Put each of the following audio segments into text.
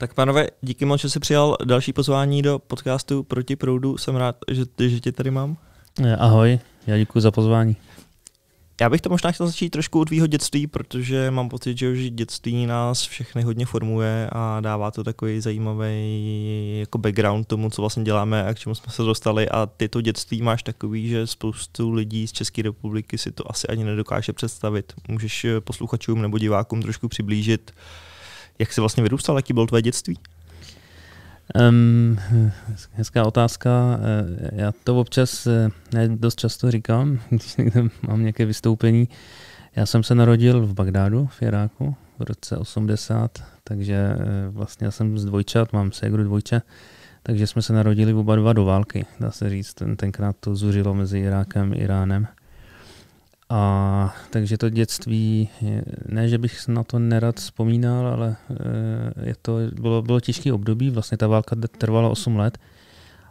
Tak pánové, díky moc, že jsi přijal další pozvání do podcastu Proti proudu. Jsem rád, že, že tě tady mám. Eh, ahoj, já děkuji za pozvání. Já bych to možná chtěl začít trošku od tvýho dětství, protože mám pocit, že už dětství nás všechny hodně formuje a dává to takový zajímavý jako background tomu, co vlastně děláme a k čemu jsme se dostali. A ty to dětství máš takový, že spoustu lidí z České republiky si to asi ani nedokáže představit. Můžeš eh, posluchačům nebo divákům trošku přiblížit, uh, jak jsi vlastně vyrůstal, jaký byl tvé dětství? Um, hezká otázka. Eh, já to občas, eh, ne, dost často říkám, když někde mám nějaké vystoupení. Já jsem se narodil v Bagdádu, v Iráku, v roce 80, takže eh, vlastně já jsem z dvojčat, mám ségru dvojče, takže jsme se narodili oba dva do války, dá se říct. Ten, tenkrát to zuřilo mezi Irákem a Iránem. A takže to dětství, ne, že bych na to nerad vzpomínal, ale eh, je to, bylo, bylo těžké období, vlastně ta válka trvala 8 let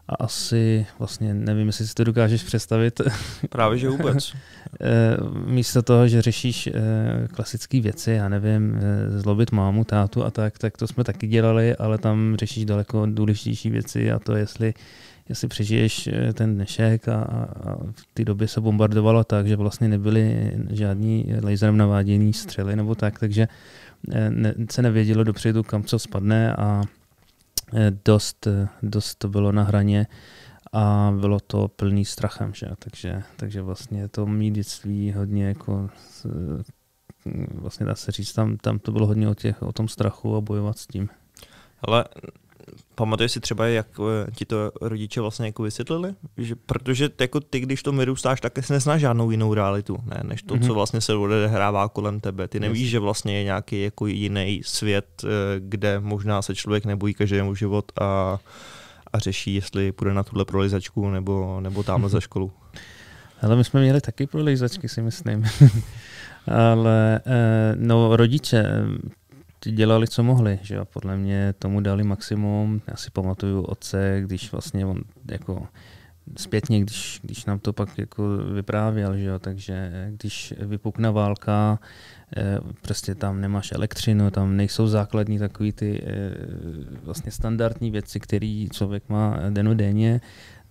a asi, vlastně nevím, jestli si to dokážeš představit. Právě, že vůbec. Eh, místo toho, že řešíš eh, klasické věci, já nevím, zlobit mámu, tátu a tak, tak to jsme taky dělali, ale tam řešíš daleko důležitější věci a to, jestli jestli přežiješ eh, ten dnešek a, a v té době se bombardovalo tak, že vlastně nebyly žádní laserem navádění střely nebo tak, takže eh, ne, se nevědělo dopředu, kam co spadne a eh, dost, dost to bylo na hraně a bylo to plný strachem, že? Takže, takže vlastně to mý dětství hodně jako vlastně dá se říct, tam, tam to bylo hodně o, těch, o tom strachu a bojovat s tím. Ale pamatuješ si třeba, jak eh, ti to rodiče vlastně jako vysvětlili? Že, protože jako ty, když to vyrůstáš, tak si neznáš žádnou jinou realitu, ne, než to, mm-hmm. co mhm. vlastně se odehrává kolem tebe. Ty nevíš, yes. že vlastně je nějaký jako jiný svět, eh, kde možná se člověk nebojí každému život a, a řeší, jestli půjde na tuhle prolizačku nebo, nebo tamhle mm-hmm. za školu. Ale my jsme měli taky prolizačky, si myslím. Ale eh, no, rodiče dělali, co mohli. Že jo? Podle mě tomu dali maximum. Já si pamatuju otce, když vlastně on jako zpětně, když, když nám to pak jako vyprávěl, že jo? takže když vypukne válka, eh, prostě tam nemáš elektřinu, tam nejsou základní takový ty eh, vlastně standardní věci, které člověk má denodenně,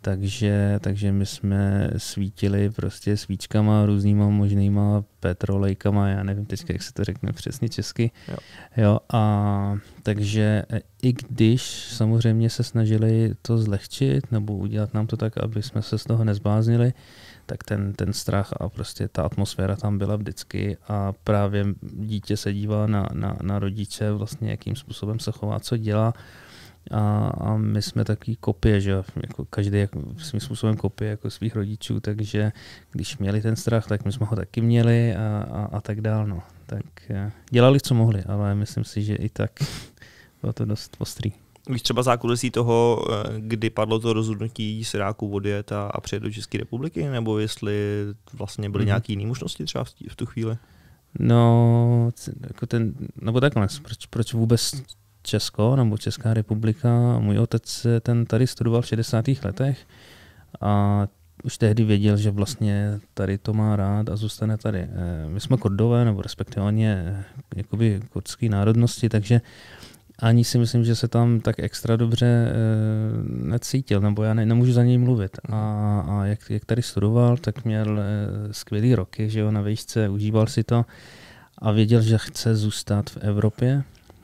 takže, takže my jsme svítili prostě svíčkama, různýma možnýma petrolejkama, já nevím teď, jak se to řekne přesně česky. Jo. jo. a takže e, i když samozřejmě se snažili to zlehčit nebo udělat nám to tak, aby jsme se z toho nezbláznili, tak ten, ten strach a prostě ta atmosféra tam byla vždycky a právě dítě se dívá na, na, na rodiče vlastně, jakým způsobem se chová, co dělá a, a my jsme taky kopie, že jako každý jako, svým způsobem kopie jako svých rodičů, takže když měli ten strach, tak my jsme ho taky měli a, a, a tak dál. No. Tak eh, dělali, co mohli, ale myslím si, že i tak bylo to dost ostrý. Víš třeba zákulisí toho, eh, kdy padlo to rozhodnutí Siráku odjet a, a přijet do České republiky, nebo jestli vlastně byly hmm nějaké jiné možnosti třeba v, tí, v tu chvíli? No, jako ten, nebo takhle, proč, proč vůbec Česko nebo Česká republika. Můj otec ten tady studoval v 60. letech a už tehdy věděl, že vlastně tady to má rád a zůstane tady. Eh, my jsme kordové, nebo respektive eh, jakoby kurdský národnosti, takže ani si myslím, že se tam tak extra dobře e, necítil, nebo já ne, nemůžu za něj mluvit. A, a jak, jak tady studoval, tak měl e, skvělý roky, že jo, na výšce, užíval si to a věděl, že chce zůstat v Evropě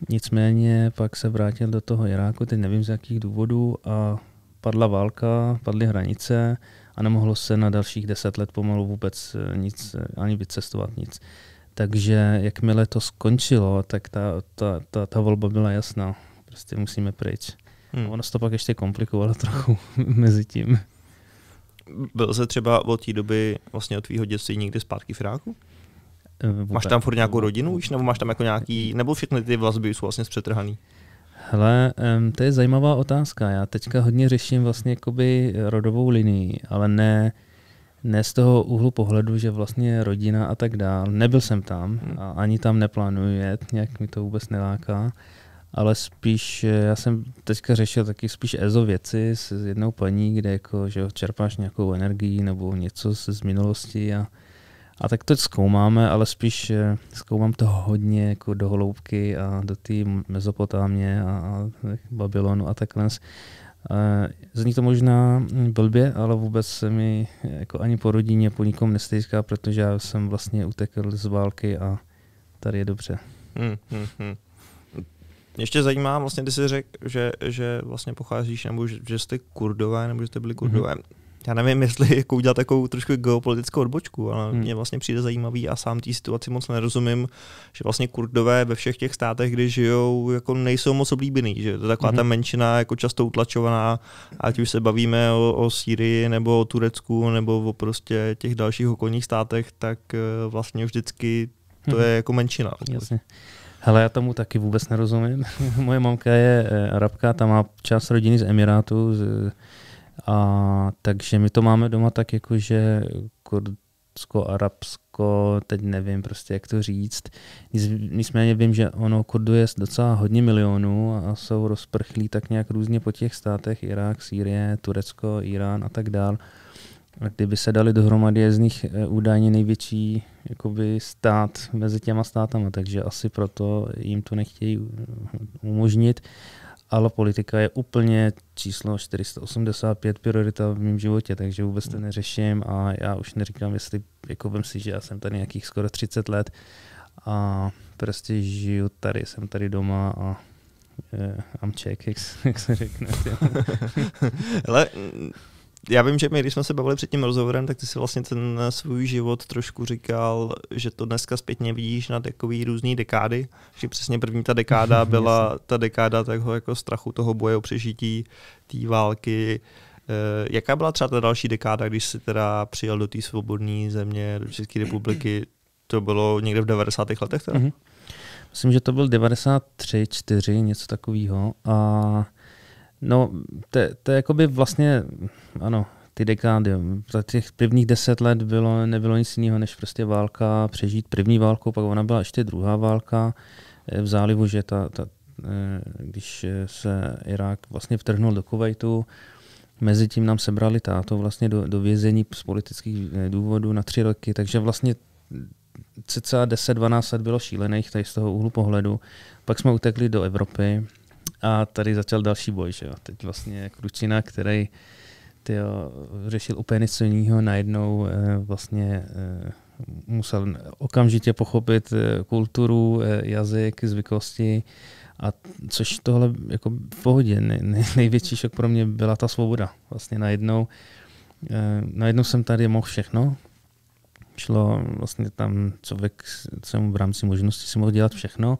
Nicméně pak se vrátil do toho Iráku, teď nevím z jakých důvodů, a padla válka, padly hranice a nemohlo se na dalších deset let pomalu vůbec eh, nic, eh, ani vycestovat nic. Takže jakmile to skončilo, tak ta, ta, ta, ta volba byla jasná. Prostě musíme pryč. Hmm. Ono se to pak ještě komplikovalo trochu mezi tím. Byl se třeba od té doby vlastně od tvého dětství někdy zpátky v Iráku? Eh, vůbec. Máš tam furt nějakou rodinu už, nebo máš tam jako nějaký, nebo všechny ty vazby jsou vlastně zpřetrhaný? Hele, to je zajímavá otázka. Já teďka hodně řeším vlastně jakoby rodovou linii, ale ne, ne z toho úhlu pohledu, že vlastně rodina a tak dál. Nebyl jsem tam hmm. a ani tam neplánuji jet, nějak mi to vůbec neláká. Ale spíš, eh, já jsem teďka řešil taky spíš EZO věci s jednou paní, kde jako, že čerpáš nějakou energii nebo něco z minulosti a, a tak to zkoumáme, ale spíš eh, zkoumám to hodně jako do holoubky a do té mezopotámie a, a Babylonu a takhle. Eh, zní to možná hm, blbě, ale vůbec se mi jako ani po rodině, po nikom nestejská, protože já jsem vlastně utekl z války a tady je dobře. Hmm, hmm, hmm. Ještě zajímá, vlastně když jsi řekl, že, že vlastně pocházíš, nebo že, že jste kurdové, nebo že jste byli kurdové. Mm-hmm já nevím, jestli jako udělat takovou trošku geopolitickou odbočku, ale hmm. mě vlastně přijde zajímavý a sám té situaci moc nerozumím, že vlastně kurdové ve všech těch státech, kde žijou, jako nejsou moc oblíbený, že to je taková hmm. ta menšina jako často utlačovaná, ať už se bavíme o, o Sýrii nebo o Turecku nebo o prostě těch dalších okolních státech, tak eh, vlastně vždycky to hmm. je jako menšina. Jasně. Hele, já tomu taky vůbec nerozumím. Moje mamka je eh, Arabka, ta má část rodiny z Emirátu, z, a, takže my to máme doma tak jako, že kurdsko, arabsko, teď nevím prostě jak to říct. Nicméně vím, že ono kurdu je docela hodně milionů a jsou rozprchlí tak nějak různě po těch státech Irák, Sýrie, Turecko, Irán a tak dál. A kdyby se dali dohromady je z nich eh, údajně největší jakoby, stát mezi těma státama, takže asi proto jim to nechtějí umožnit ale politika je úplně číslo 485 priorita v mém životě, takže vůbec to hmm. neřeším a já už neříkám, jestli, jako vím si, že já jsem tady nějakých skoro 30 let a prostě žiju tady, jsem tady doma a eh, I'm Czech, jak, jak se řekne. Ale já vím, že my, když jsme se bavili před tím rozhovorem, tak ty si vlastně ten svůj život trošku říkal, že to dneska zpětně vidíš na takový různé dekády, že přesně první ta dekáda byla ta dekáda takhle jako strachu toho boje o přežití, té války, eh, jaká byla třeba ta další dekáda, když jsi teda přijel do té svobodné země, do České republiky? To bylo někde v 90. letech teda? Mhm. Myslím, že to byl 93, 4, něco takového. A No, to je by vlastně, ano, ty dekády. Za těch prvních deset let bylo, nebylo nic jiného, než prostě válka, přežít první válku, pak ona byla ještě druhá válka eh, v zálivu, že ta, ta, eh, když eh, se Irák vlastně vtrhnul do Kuwaitu, mezi tím nám sebrali táto vlastně do, do vězení z politických důvodů na tři roky, takže vlastně cca 10-12 let bylo šílených tady z toho úhlu pohledu. Pak jsme utekli do Evropy, a tady začal další boj, že jo. Teď vlastně Kručina, který tyjo, řešil úplně nic jiného, najednou eh, vlastně eh, musel okamžitě pochopit eh, kulturu, jazyk, zvyklosti, a což tohle jako v pohodě, největší šok pro mě byla ta svoboda. Vlastně najednou, najednou jsem tady mohl všechno, šlo vlastně tam člověk, co mu v rámci možnosti si mohl dělat všechno,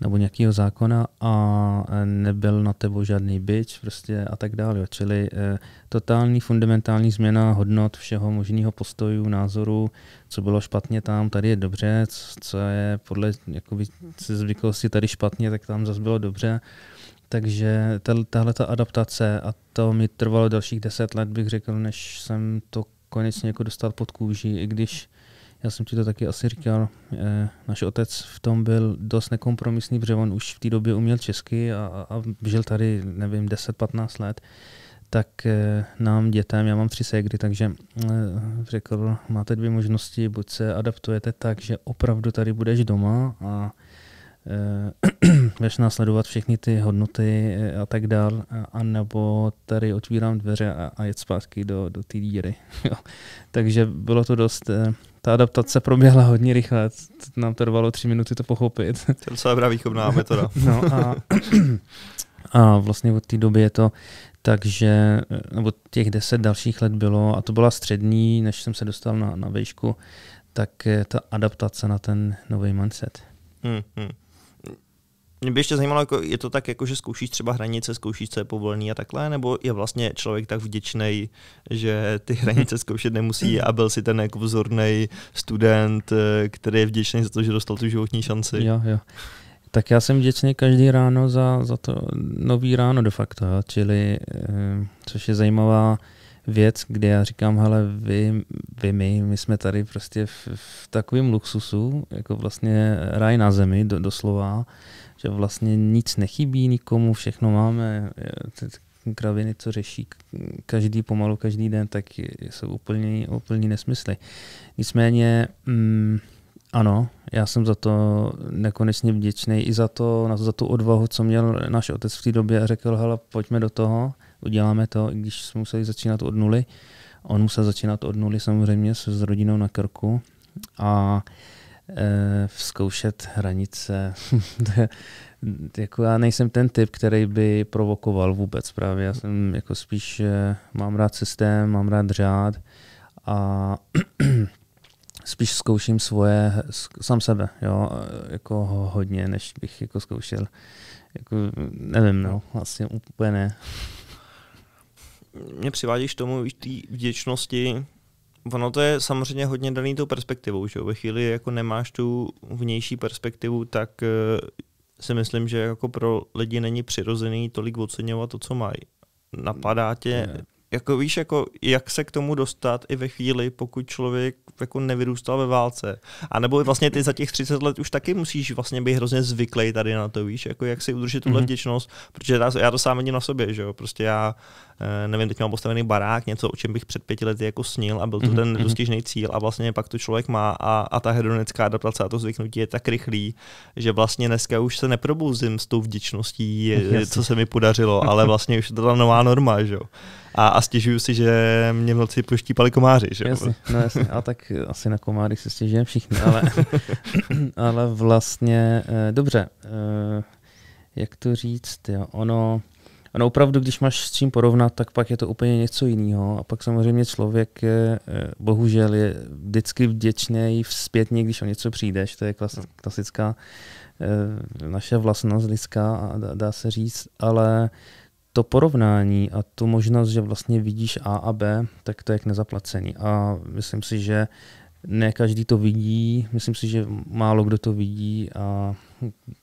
nebo nějakého zákona a e, nebyl na tebo žádný byč prostě a tak dále. Čili eh, totální fundamentální změna hodnot všeho možného postoju, názoru, co bylo špatně tam, tady je dobře, co je podle jakoby, zvyklosti tady špatně, tak tam zase bylo dobře. Takže tahle ta adaptace a to mi trvalo dalších deset let, bych řekl, než jsem to konečně jako dostal pod kůži, i když já jsem ti to taky asi říkal, eh, náš otec v tom byl dost nekompromisný, protože on už v té době uměl česky a, a žil tady, nevím, 10-15 let, tak eh, nám dětem, já mám tři ségry, takže eh, řekl, máte dvě možnosti, buď se adaptujete tak, že opravdu tady budeš doma a eh, veš eh, sledovat všechny ty hodnoty eh, a tak dál, a, a nebo tady otvírám dveře a, a jet zpátky do, do té díry. Takže bylo to dost, eh, ta adaptace proběhla hodně rychle, nám to trvalo tři minuty to pochopit. To je docela výchovná metoda. no a, a vlastně od té doby je to takže, nebo těch deset dalších let bylo, a to byla střední, než jsem se dostal na, na výšku, tak ta adaptace na ten nový mindset. Hmm, hmm. Mě by ještě zajímalo, jako, je to tak, jako, že zkoušíš třeba hranice, zkoušíš, co je povolený a takhle, nebo je vlastně člověk tak vděčný, že ty hranice zkoušet nemusí a byl si ten jako vzorný student, eh, který je vděčný za to, že dostal tu životní šanci. Jo, jo. Tak já jsem vděčný každý ráno za, za to nový ráno de facto, čili, eh, což je zajímavá věc, kde já říkám, hele, vy, vy my, my jsme tady prostě v, v takovém luxusu, jako vlastně raj na zemi, do, doslova, že vlastně nic nechybí nikomu, všechno máme, kraviny, co řeší každý pomalu, každý den, tak jsou úplně, úplně nesmysly. Nicméně, mm, ano, já jsem za to nekonečně vděčný i za to, to, za tu odvahu, co měl náš otec v té době a řekl, hele, pojďme do toho, uděláme to, i když jsme museli začínat od nuly. On musel začínat od nuly samozřejmě s, s rodinou na krku a e, zkoušet hranice. jako já nejsem ten typ, který by provokoval vůbec právě. Já jsem jako spíš, e, mám rád systém, mám rád řád a spíš zkouším svoje, sám sebe, jo, e, jako hodně, než bych jako zkoušel, jako nevím, no, vlastně úplně ne. mě přivádíš tomu té vděčnosti, Ono to je samozřejmě hodně daný tou perspektivou, že ve chvíli, jako nemáš tu vnější perspektivu, tak eh, si myslím, že jako pro lidi není přirozený tolik oceňovat to, co mají. Napadá tě, ne. jako víš, jako jak se k tomu dostat i ve chvíli, pokud člověk jako nevyrůstal ve válce. A nebo vlastně ty za těch 30 let už taky musíš vlastně být hrozně zvyklý tady na to, víš, jako jak si udržet tuhle mm-hmm. vděčnost, protože já to sám vidím na sobě, že jo, prostě já Eh, nevím, teď mám postavený barák, něco, o čem bych před pěti lety jako snil a byl to mm-hmm. ten mhm. nedostižný cíl a vlastně pak to člověk má a, a ta hedonická adaptace a to zvyknutí je tak rychlý, že vlastně dneska už se neprobouzím s tou vděčností, co se mi podařilo, ale vlastně už je to ta nová norma, že jo a, a stěžuju si, že mě v noci poštípali komáři. Že? Jasně, no jasně, a tak asi na komáry se stěžujeme všichni, ale, ale vlastně, eh, dobře, eh, jak to říct, jo, ono, ano, opravdu, když máš s čím porovnat, tak pak je to úplně něco jiného. A pak samozřejmě člověk je, e, bohužel, je vždycky vděčný zpětně, když o něco přijdeš. To je hmm. klasická e, naše vlastnost lidská, a dá se říct, ale to porovnání a tu možnost, že vlastně vidíš A a B, tak to je jak nezaplacení. A myslím si, že ne každý to vidí, myslím si, že málo kdo to vidí a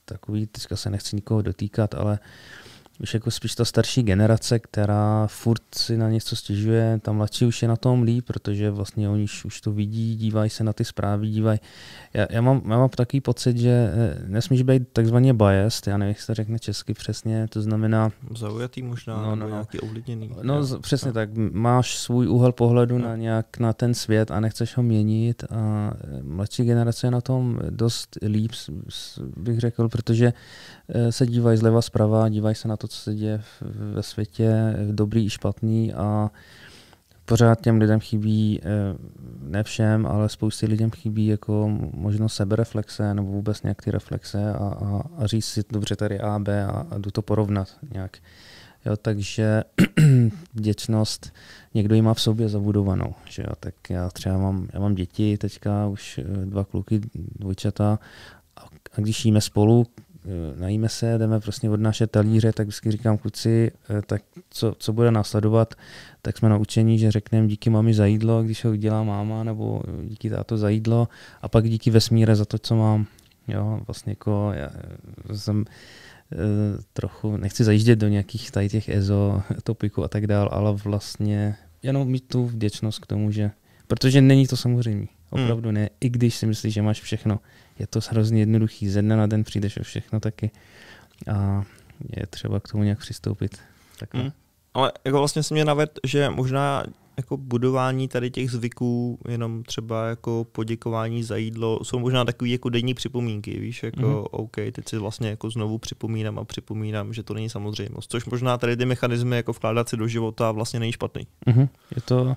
takový, teďka se nechci nikoho dotýkat, ale uh, už jako spíš ta starší generace, která furt si na něco stěžuje, ta mladší už je na tom líp, protože vlastně oni už to vidí, dívají se na ty zprávy, dívají. Já, já, mám, já mám takový pocit, že eh, nesmíš být takzvaně biased, já nevím, jak se to řekne česky přesně, to znamená... Zaujatý možná, no, no, no, nějaký ovlivněný. No, no přesně no. tak, máš svůj úhel pohledu no. na nějak na ten svět a nechceš ho měnit a eh, mladší generace je na tom dost líp, bych řekl, protože eh, se dívají zleva zprava, dívají se na to, co se děje ve světě, dobrý i špatný a pořád těm lidem chybí, eh, ne všem, ale spoustě lidem chybí jako možnost sebereflexe nebo vůbec nějak ty reflexe a, a, a říct si, dobře, tady A, B a, a jdu to porovnat nějak. Jo, takže vděčnost někdo ji má v sobě zabudovanou. Že jo? Tak já třeba mám, já mám děti, teďka už eh, dva kluky, dvojčata a, a když jíme spolu, Eh, najíme se, jdeme prostě od naše talíře, tak vždycky říkám kluci, eh, tak co, co bude následovat, tak jsme naučení, že řekneme díky mami za jídlo, když ho udělá máma, nebo eh, díky táto za jídlo a pak díky vesmíre za to, co mám. Jo, vlastně jako já jsem trochu, nechci zajíždět do nějakých tady těch EZO topiků a tak dál, ale vlastně jenom mít tu vděčnost k tomu, že protože není to samozřejmě. Hmm. Opravdu ne, i když si myslíš, že máš všechno, je to hrozně jednoduchý. Ze dne na den přijdeš o všechno taky a je třeba k tomu nějak přistoupit. Tak. Hmm. Ale jako vlastně se mě naved, že možná jako budování tady těch zvyků, jenom třeba jako poděkování za jídlo, jsou možná takové jako denní připomínky, víš, jako mm-hmm. OK, teď si vlastně jako znovu připomínám a připomínám, že to není samozřejmost, což možná tady ty mechanismy jako vkládat si do života vlastně není špatný. Mm-hmm. Je to,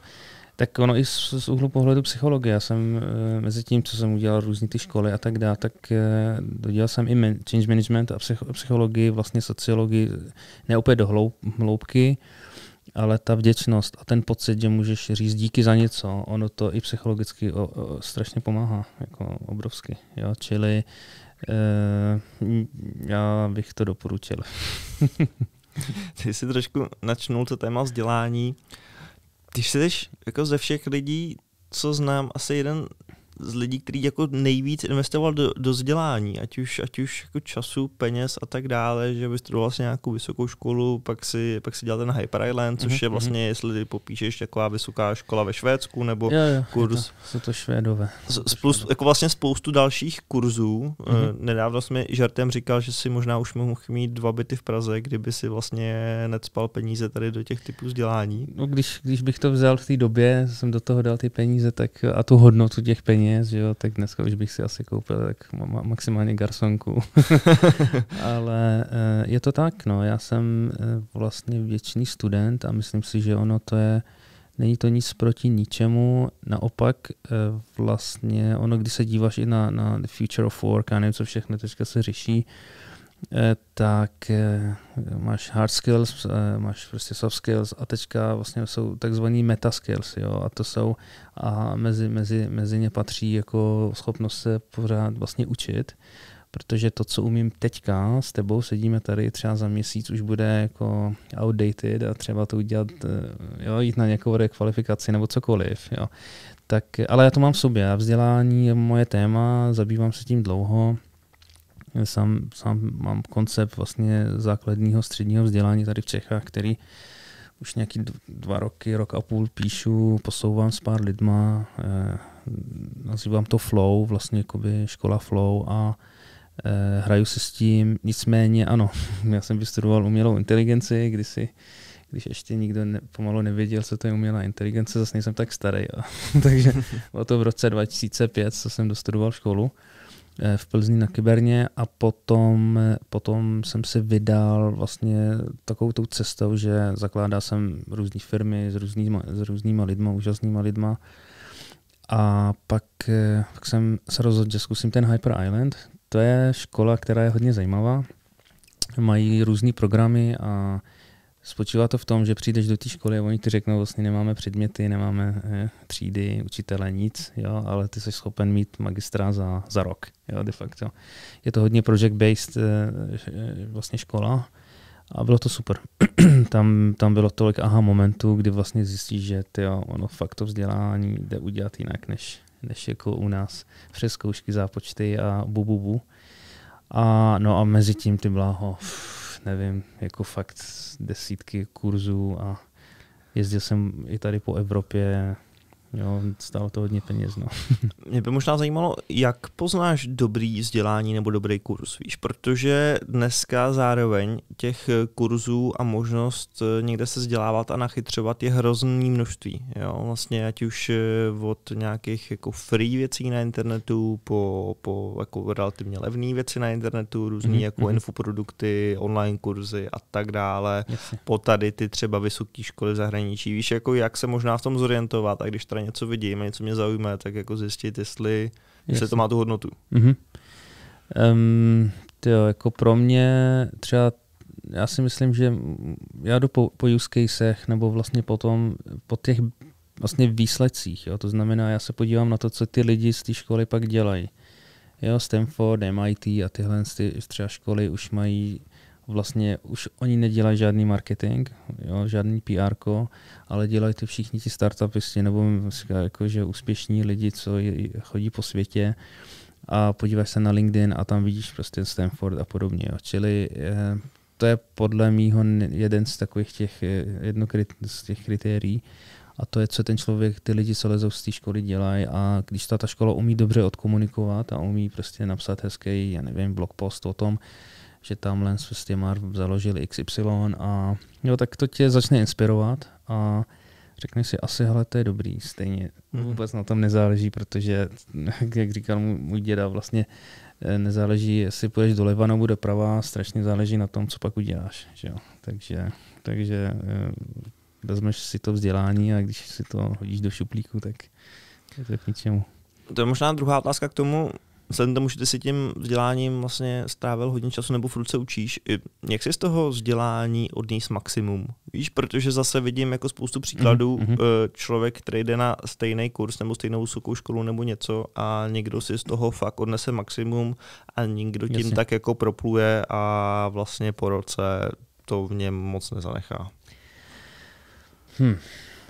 tak ono i z, z úhlu pohledu psychologie. Já jsem eh, mezi tím, co jsem udělal různé ty školy a tak dále, tak eh, dodělal jsem i man, change management a psychologii, vlastně sociologii, ne úplně do hloub, hloubky, ale ta vděčnost a ten pocit, že můžeš říct díky za něco, ono to i psychologicky o, o, strašně pomáhá, jako obrovsky. Jo? Čili e, já bych to doporučil. Ty jsi trošku načnul to téma vzdělání. Ty jsi jako ze všech lidí, co znám, asi jeden z lidí, který jako nejvíc investoval do, do vzdělání, ať už, ať už jako času, peněz a tak dále, že vystudoval si nějakou vysokou školu, pak si, pak si dělal ten Hyper Island, což mhm, je vlastně, mhm. jestli popíšeš, taková vysoká škola ve Švédsku, nebo jo, jo, kurz. To, jsou to Švédové. Plus jako vlastně spoustu dalších kurzů. mm Nedávno jsme žartem říkal, že si možná už mohl mít dva byty v Praze, kdyby si vlastně necpal peníze tady do těch typů vzdělání. No, když, když bych to vzal v té době, jsem do toho dal ty peníze, tak a tu hodnotu těch peněz peněz, že jo, tak dneska už bych si asi koupil tak maximálně garsonku. Ale eh, je to tak, no, já jsem eh, vlastně věčný student a myslím si, že ono to je, není to nic proti ničemu, naopak eh, vlastně ono, když se díváš i na, na Future of Work a nevím, co všechno teďka se řeší, Eh, tak eh, máš hard skills, eh, máš prostě soft skills a teďka vlastně jsou takzvaný meta skills, jo, a to jsou a mezi, mezi, mezi ně patří jako schopnost se pořád vlastně učit, protože to, co umím teďka, s tebou sedíme tady třeba za měsíc, už bude jako outdated a třeba to udělat, jo, jít na nějakou rekvalifikaci nebo cokoliv, jo. Tak, ale já to mám v sobě, vzdělání je moje téma, zabývám se tím dlouho, Sám, sám mám koncept vlastně základního středního vzdělání tady v Čechách, který už nějaký dva roky, rok a půl píšu, posouvám s pár lidma, eh, nazývám to Flow, vlastně jakoby škola Flow a eh, hraju se s tím, nicméně ano, já jsem vystudoval umělou inteligenci kdysi, když ještě nikdo ne, pomalu nevěděl, co to je umělá inteligence, zase nejsem tak starý. A, takže bylo to v roce 2005, co jsem dostudoval školu. Eh, v Plzni na Kyberně a potom, eh, potom jsem se vydal vlastně takovou tou cestou, že zakládá jsem různé firmy s různýma, s různýma lidma, úžasnýma lidma a pak, eh, pak jsem se rozhodl, že zkusím ten Hyper Island. To je škola, která je hodně zajímavá. Mají různé programy a Spočívá to v tom, že přijdeš do té školy a oni ti řeknou, vlastně nemáme předměty, nemáme eh, třídy, učitele, nic, jo, ale ty jsi schopen mít magistra za, za rok, jo, de facto. Je to hodně project-based eh, eh vlastně škola a bylo to super. tam, tam bylo tolik aha momentů, kdy vlastně zjistíš, že ty ono fakt to vzdělání jde udělat jinak, než, než jako u nás přes zkoušky, zápočty a bu, bu, bu. A no a mezi tím ty bláho, pff, nevím, jako fakt desítky kurzů a jezdil jsem i tady po Evropě, Jo, stálo to hodně peněz. No. Mě by možná zajímalo, jak poznáš dobrý vzdělání nebo dobrý kurz, víš, protože dneska zároveň těch kurzů a možnost eh, někde se vzdělávat a nachytřovat je hrozný množství. Jo, vlastně ať už eh, od nějakých jako free věcí na internetu po, po jako relativně levné věci na internetu, různé mm-hmm. jako mhm. infoprodukty, online kurzy a tak dále. Jasně. Po tady ty třeba vysoké školy v zahraničí. Víš, jako jak se možná v tom zorientovat a když tady něco vidím a něco mě zaujme, tak jako zjistit, jestli, jestli to má tu hodnotu. Mm-hmm. Um, tyjo, jako pro mě třeba já si myslím, že já jdu po, po use casech nebo vlastně potom po těch vlastně výsledcích. Jo? To znamená, já se podívám na to, co ty lidi z té školy pak dělají. Jo, Stanford, MIT a tyhle ty třeba školy už mají vlastně už oni nedělají žádný marketing, jo, žádný PR, ale dělají to všichni ti startupy, nebo jako, že úspěšní lidi, co chodí po světě a podíváš se na LinkedIn a tam vidíš prostě Stanford a podobně. Jo. Čili je, eh, to je podle mýho jeden z takových těch, eh, jedno krit, z těch kritérií a to je, co ten člověk, ty lidi, co lezou z té školy, dělají a když ta, ta škola umí dobře odkomunikovat a umí prostě napsat hezký, já nevím, blog post o tom, že tamhle s těma založili XY a jo, tak to tě začne inspirovat a řekneš si, asi hele, to je dobrý, stejně mhm. vůbec na tom nezáleží, protože, jak říkal můj děda, vlastně eh, nezáleží, jestli půjdeš doleva nebo doprava, strašně záleží na tom, co pak uděláš. Že jo? Takže, takže eh, vezmeš si to vzdělání a když si to hodíš do šuplíku, tak je to k ničemu. To je možná druhá otázka k tomu, vzhledem tomu, že ty si tím vzděláním vlastně strávil hodně času nebo v ruce učíš, jak si z toho vzdělání odníst maximum? Víš, protože zase vidím jako spoustu mhm, příkladů mm-hmm. člověk, který jde na stejný kurz nebo stejnou vysokou školu nebo něco a někdo si z toho fakt odnese maximum a někdo tím Jasně. tak jako propluje a vlastně po roce to v něm moc nezanechá. Hmm.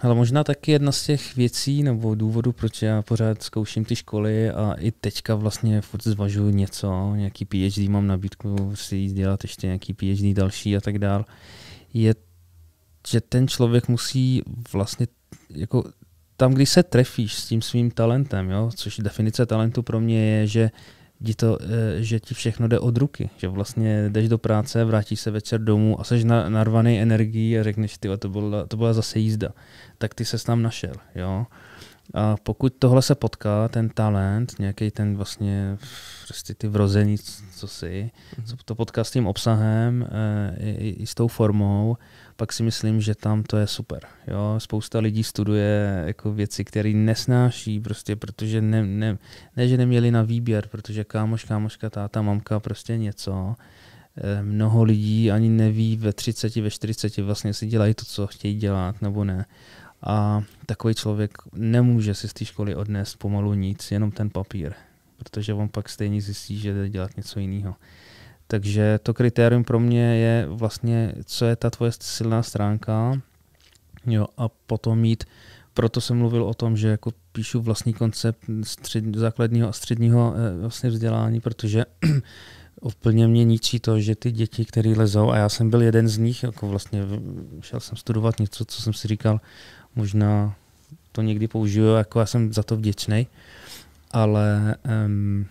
Ale možná taky jedna z těch věcí nebo důvodů, proč já pořád zkouším ty školy a i teďka vlastně furt zvažuji něco, nějaký PhD mám nabídku si jít dělat ještě nějaký PhD další a tak dál, je, že ten člověk musí vlastně jako tam, když se trefíš s tím svým talentem, jo, což definice talentu pro mě je, že ti to, eh, že ti všechno jde od ruky, že vlastně jdeš do práce, vrátíš se večer domů a jsi na, narvaný energií a řekneš, ty, to byla, to byla zase jízda, tak ty se tam našel, jo. A pokud tohle se potká, ten talent, nějaký ten vlastně prostě ty vrození, co si, mhm. to potká s tím obsahem, eh, i, i, i s tou formou, pak si myslím, že tam to je super. Jo? Spousta lidí studuje jako věci, které nesnáší, prostě protože ne, ne, ne, že neměli na výběr, protože kámoš, kámoška, táta, mamka, prostě něco. Eh, mnoho lidí ani neví ve 30, ve 40 vlastně si dělají to, co chtějí dělat, nebo ne. A takový člověk nemůže si z té školy odnést pomalu nic, jenom ten papír, protože on pak stejně zjistí, že jde dělat něco jiného. Takže to kritérium pro mě je vlastně, co je ta tvoje silná stránka jo, a potom mít, proto jsem mluvil o tom, že jako píšu vlastní koncept střed, základního a středního eh, vlastně vzdělání, protože úplně mě ničí to, že ty děti, které lezou, a já jsem byl jeden z nich, jako vlastně šel jsem studovat něco, co jsem si říkal, možná to někdy použiju, jako já jsem za to vděčný, ale um,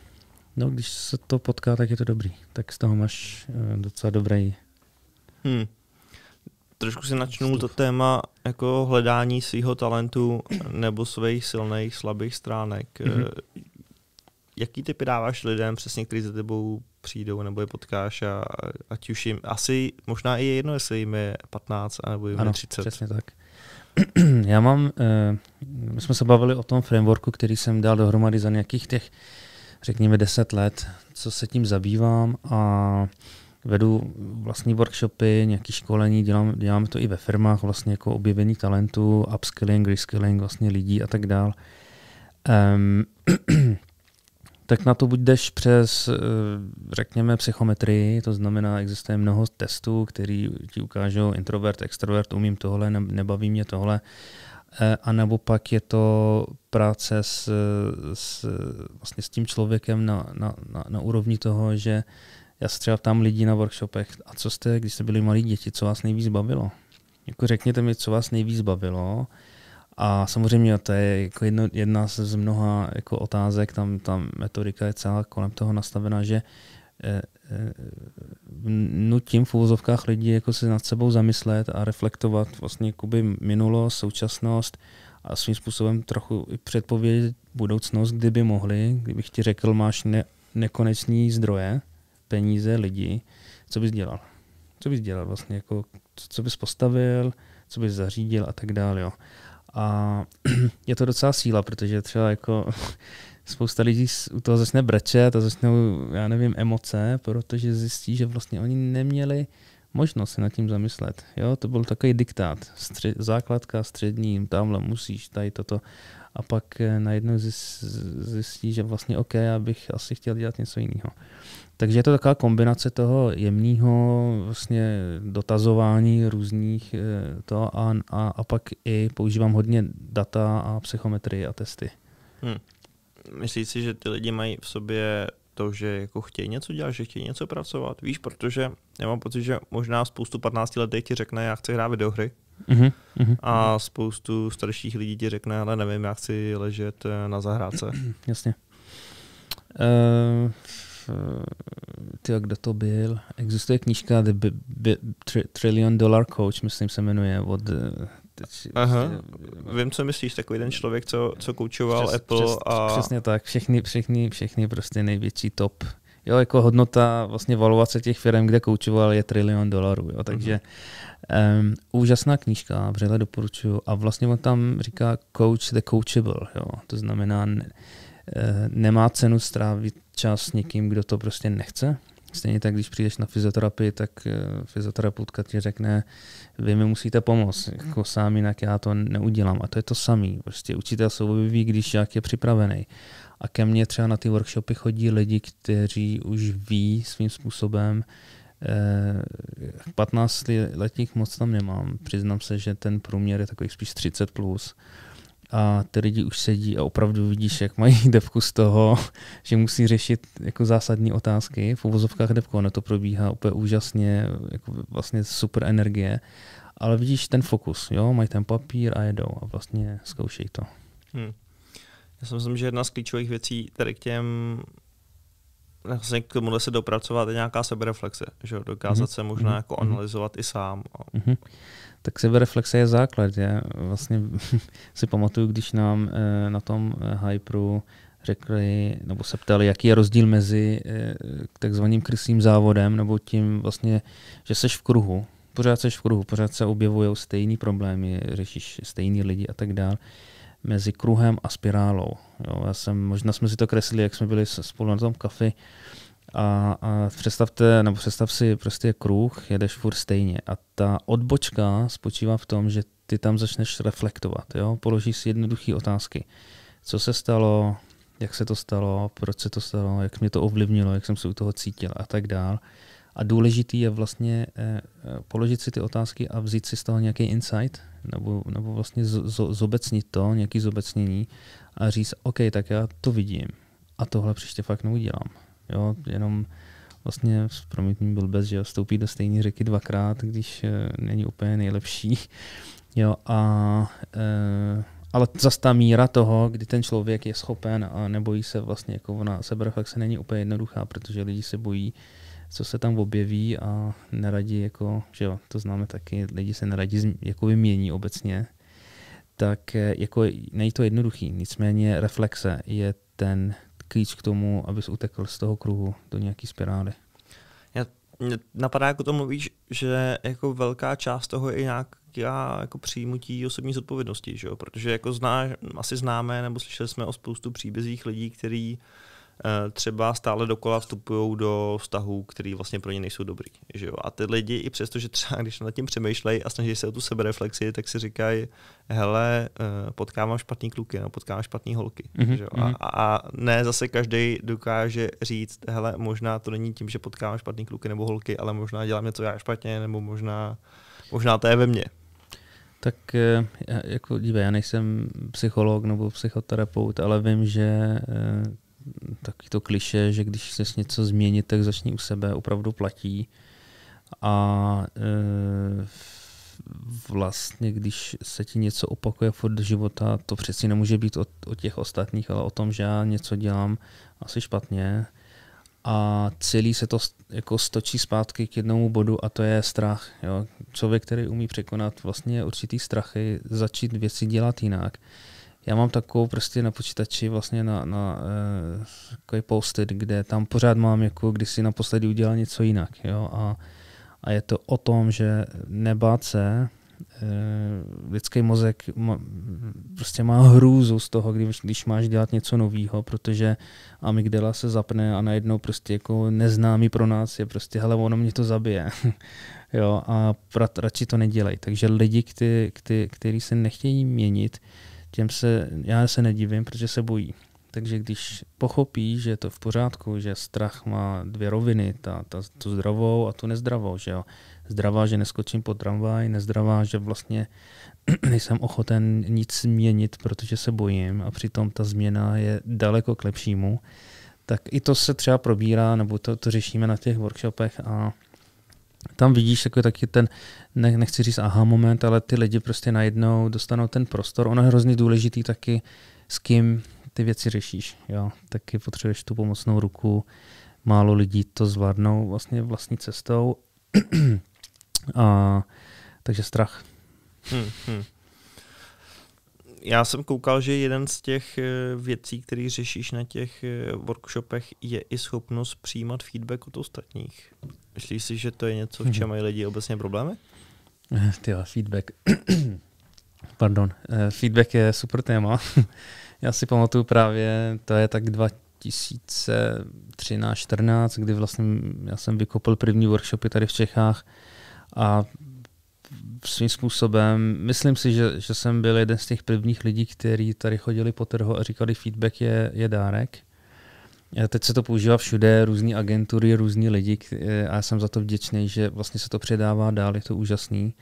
No, když se to potká, tak je to dobrý. Tak z toho máš eh, docela dobrý. Hmm. Trošku si načnul to téma jako hledání svého talentu nebo svých silných, slabých stránek. Mm-hmm. Jaký typy dáváš lidem přesně, kteří za tebou přijdou nebo je potkáš a ať už jim, asi možná i jedno, jestli jim je 15 nebo jim ano, je 30. přesně tak. Já mám, uh, my jsme se bavili o tom frameworku, který jsem dal dohromady za nějakých těch řekněme, 10 let, co se tím zabývám a vedu vlastní workshopy, nějaké školení, dělám, děláme to i ve firmách, vlastně jako objevení talentů, upskilling, reskilling vlastně lidí a tak dál. tak na to buď jdeš přes, eh, řekněme, psychometrii, to znamená, existuje mnoho testů, který ti ukážou introvert, extrovert, umím tohle, nebaví mě tohle, Eh, a naopak je to práce s, s, vlastně s tím člověkem na, na, na, na úrovni toho, že já se třeba tam lidí na workshopech, a co jste, když jste byli malí děti, co vás nejvíc bavilo? Jako řekněte mi, co vás nejvíc bavilo, a samozřejmě to je jako jedno, jedna z mnoha jako otázek, tam ta metodika je celá kolem toho nastavená, že Eh, eh, nutím v úvozovkách lidí jako se nad sebou zamyslet a reflektovat vlastně kuby minulost, současnost a svým způsobem trochu předpovědět budoucnost, kdyby mohli, kdybych ti řekl, máš ne, nekoneční zdroje, peníze, lidi, co bys dělal? Co bys dělal vlastně, jako, co bys postavil, co bys zařídil a tak dále. Jo. A je to docela síla, protože třeba jako spousta lidí u toho začne brečet a začnou, já nevím, emoce, protože zjistí, že vlastně oni neměli možnost se nad tím zamyslet. Jo, to byl takový diktát, stři- základka střední, tamhle musíš, tady toto. A pak eh, najednou zjistí, že vlastně OK, já bych asi chtěl dělat něco jiného. Takže je to taková kombinace toho jemného vlastně dotazování různých eh, to a, a, a pak i používám hodně data a psychometrii a testy. Hmm myslíš si, že ty lidi mají v sobě to, že jako chtějí něco dělat, že chtějí něco pracovat, víš, protože já mám pocit, že možná spoustu 15 let ti řekne, já chci hrát videohry, Uh-huh, uh-huh. A spoustu starších lidí ti řekne, ale nevím, já chci ležet eh, na zahrádce. Jasně. Uh, ty, kdo to byl? Existuje knižka The B- B- Trillion Dollar Coach, myslím se jmenuje, od uh, teď Aha, prostě, vím, co myslíš, takový ten člověk, co, co koučoval přes, Apple přes, a... Přesně tak, všechny, všechny, všechny prostě největší top. Jo, jako hodnota vlastně valuace těch firm, kde koučoval, je trilion dolarů. Jo, takže mm-hmm. um, úžasná knížka, vřele doporučuju. A vlastně on tam říká coach the coachable. Jo, to znamená, ne, eh, nemá cenu strávit čas s někým, kdo to prostě nechce. Stejně tak, když přijdeš na fyzioterapii, tak eh, fyzioterapeutka ti řekne, vy mi musíte pomoct, mhm. jako sám jinak já to neudělám. A to je to samý. Prostě učitel se ví, když jak je připravený. A ke mně třeba na ty workshopy chodí lidi, kteří už ví svým způsobem, 15 eh, letních moc tam nemám. Přiznám se, že ten průměr je takový spíš 30 plus a ty lidi už sedí a opravdu vidíš, jak mají devku z toho, že musí řešit jako zásadní otázky. V uvozovkách devku. ono to probíhá úplně úžasně, jako vlastně super energie, ale vidíš ten fokus, jo, mají ten papír a jedou a vlastně zkoušej to. Hmm. Já si myslím, že jedna z klíčových věcí tady k těm vlastně k tomuhle se dopracovat je nějaká sebereflexe, že dokázat mm-hmm. se možná mhm. jako mhm. analyzovat mm-hmm. i sám. Mm-hmm. Tak sebereflexe je základ. Já vlastně si pamatuju, když nám eh, na tom eh, hyperu řekli, nebo se ptali, jaký je rozdíl mezi eh, takzvaným krysým závodem, nebo tím vlastně, že seš v kruhu, pořád seš v kruhu, pořád se objevují stejný problémy, řešíš stejný lidi a tak dále, mezi kruhem a spirálou. Jo, já jsem, možná jsme si to kreslili, jak jsme byli spolu na tom kafi, a, a představte, nebo představ si prostě kruh, jedeš furt stejně. A ta odbočka spočívá v tom, že ty tam začneš reflektovat. Jo? Položíš si jednoduché otázky. Co se stalo, jak se to stalo, proč se to stalo, jak mě to ovlivnilo, jak jsem se u toho cítil a tak dál. A důležitý je vlastně eh, eh, položit si ty otázky a vzít si z toho nějaký insight, nebo, nebo vlastně z, z, zobecnit to, nějaký zobecnění a říct, OK, tak já to vidím a tohle příště fakt neudělám. Jo, jenom vlastně s byl bez, že vstoupí do stejné řeky dvakrát, když eh, není úplně nejlepší. Jo, a, e, ale zase ta míra toho, kdy ten člověk je schopen a nebojí se vlastně jako na sebereflexe není úplně jednoduchá, protože lidi se bojí, co se tam objeví a neradí jako, že jo, to známe taky, lidi se neradí jako vymění obecně, tak eh, jako není to jednoduchý, nicméně reflexe je ten klíč k tomu, abys utekl z toho kruhu do nějaký spirály. Já, mě napadá, jako to mluvíš, že jako velká část toho je nějak já jako přijímutí osobní zodpovědnosti, že jo? protože jako zná, asi známe nebo slyšeli jsme o spoustu příbězích lidí, kteří Eh, třeba stále dokola vstupují do vztahů, které vlastně pro ně nejsou dobrý. Že jo? A ty lidi i přesto, že třeba když nad tím přemýšlejí a snaží se o tu sebereflexi, tak si říkají, hele, eh, potkávám špatný kluky, no, potkávám špatný holky. Mm-hmm. Že jo? Mhm. A, a, ne zase každý dokáže říct, hele, možná to není tím, že potkávám špatný kluky nebo holky, ale možná dělám něco já špatně, nebo možná, možná to je ve mně. Tak eh, jako dívej, já nejsem psycholog nebo psychoterapeut, ale vím, že taky to kliše, že když chceš něco změnit, tak začni u sebe, opravdu platí. A e, vlastně, když se ti něco opakuje od života, to přeci nemůže být o, o těch ostatních, ale o tom, že já něco dělám asi špatně. A celý se to jako stočí zpátky k jednomu bodu a to je strach. Jo? Člověk, který umí překonat vlastně určitý strachy, začít věci dělat jinak já mám takovou prostě na počítači vlastně na, na eh, takový post kde tam pořád mám, jako když si naposledy udělal něco jinak. Jo? A, a je to o tom, že nebát se, eh, lidský mozek ma, prostě má hrůzu z toho, když, když máš dělat něco nového, protože amygdala se zapne a najednou prostě jako neznámý pro nás je prostě, hele, ono mě to zabije. jo, a prat, radši to nedělej. Takže lidi, kteří se nechtějí měnit, těm se, já se nedivím, protože se bojí. Takže když pochopí, že je to v pořádku, že strach má dvě roviny, ta, ta, tu zdravou a tu nezdravou, že jo. Zdravá, že neskočím pod tramvaj, nezdravá, že vlastně nejsem ochoten nic změnit, protože se bojím a přitom ta změna je daleko k lepšímu, tak i to se třeba probírá, nebo to, to řešíme na těch workshopech a tam vidíš takový taky ten, ne, nechci říct aha moment, ale ty lidi prostě najednou dostanou ten prostor. Ono je hrozně důležitý taky, s kým ty věci řešíš. Jo? Taky potřebuješ tu pomocnou ruku, málo lidí to zvládnou vlastně vlastní cestou. A, takže strach. Hmm, hmm já jsem koukal, že jeden z těch eh, věcí, které řešíš na těch eh, workshopech, je i schopnost přijímat feedback od ostatních. Myslíš si, že to je něco, v čem mhm. mají lidi obecně problémy? Eh, ty feedback. Pardon. Feedback je super téma. já si pamatuju právě, to je tak 2013-14, kdy vlastně já jsem vykopl první workshopy tady v Čechách a svým způsobem. Myslím si, že, že jsem byl jeden z těch prvních lidí, kteří tady chodili po trhu a říkali, feedback je, je dárek. A teď se to používá všude, různé agentury, různí lidi a já jsem za to vděčný, že vlastně se to předává dál, je to úžasný.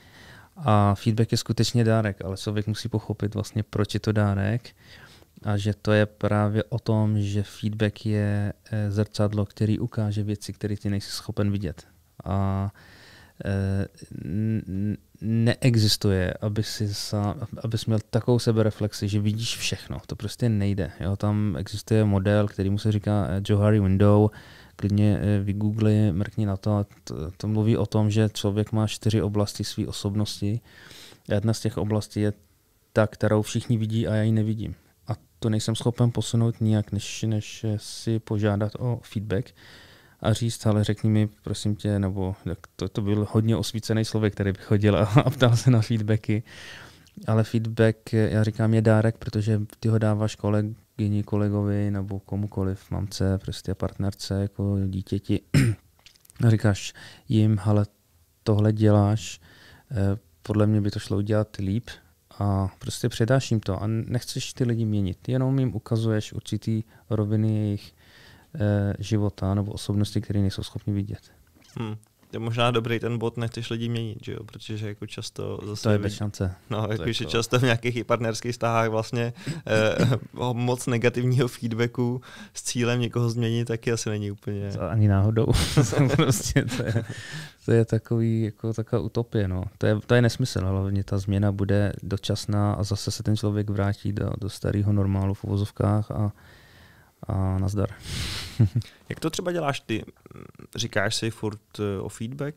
A feedback je skutečně dárek, ale člověk musí pochopit vlastně, proč je to dárek a že to je právě o tom, že feedback je eh, zrcadlo, který ukáže věci, které ty nejsi schopen vidět. A Eh, neexistuje, aby si sám, abys měl takovou sebereflexi, že vidíš všechno. To prostě nejde. Jo? Tam existuje model, který mu se říká eh, Johari Window, klidně eh, vygoogli, mrkni na to. to. To mluví o tom, že člověk má čtyři oblasti své osobnosti. Jedna z těch oblastí je ta, kterou všichni vidí a já ji nevidím. A to nejsem schopen posunout nijak, než, než si požádat o feedback. Uh, a říct, ale řekni mi, prosím tě, nebo tak to, to byl hodně osvícený člověk, který by chodil a, a ptal se na feedbacky. Ale feedback, já říkám, je dárek, protože ty ho dáváš kolegyni, kolegovi nebo komukoliv, mamce, prostě partnerce, jako dítěti. a říkáš jim, ale tohle děláš, eh, podle mě by to šlo udělat líp a prostě předáš jim to a nechceš ty lidi měnit, jenom jim ukazuješ určitý roviny jejich Eh, života nebo osobnosti, které nejsou schopni vidět. Hmm. To je možná dobrý ten bod, nechceš lidi měnit, že jo? protože jako často zase... To je bez šance. No, jakože jako... často v nějakých i partnerských stáhách vlastně eh, moc negativního feedbacku s cílem někoho změnit taky asi není úplně... To ani náhodou. prostě to, je, to je takový, jako taková utopie. No. To, je, to je nesmysl, hlavně ta změna bude dočasná a zase se ten člověk vrátí do, do starého normálu v uvozovkách a a nazdar. Jak to třeba děláš ty? Říkáš si furt eh, o feedback?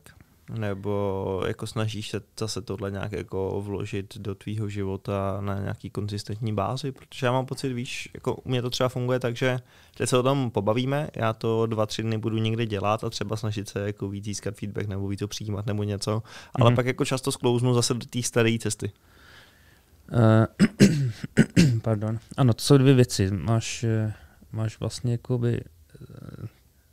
Nebo jako snažíš se zase tohle nějak jako vložit do tvýho života na nějaký konzistentní bázi? Protože já mám pocit, víš, jako u mě to třeba funguje tak, že teď se o tom pobavíme, já to dva, tři dny budu někde dělat a třeba snažit se jako víc získat feedback nebo víc to přijímat nebo něco, ale mm-hmm. pak jako často sklouznu zase do té staré cesty. Uh, pardon. Ano, to jsou dvě věci. Máš eh, máš vlastně jakoby eh,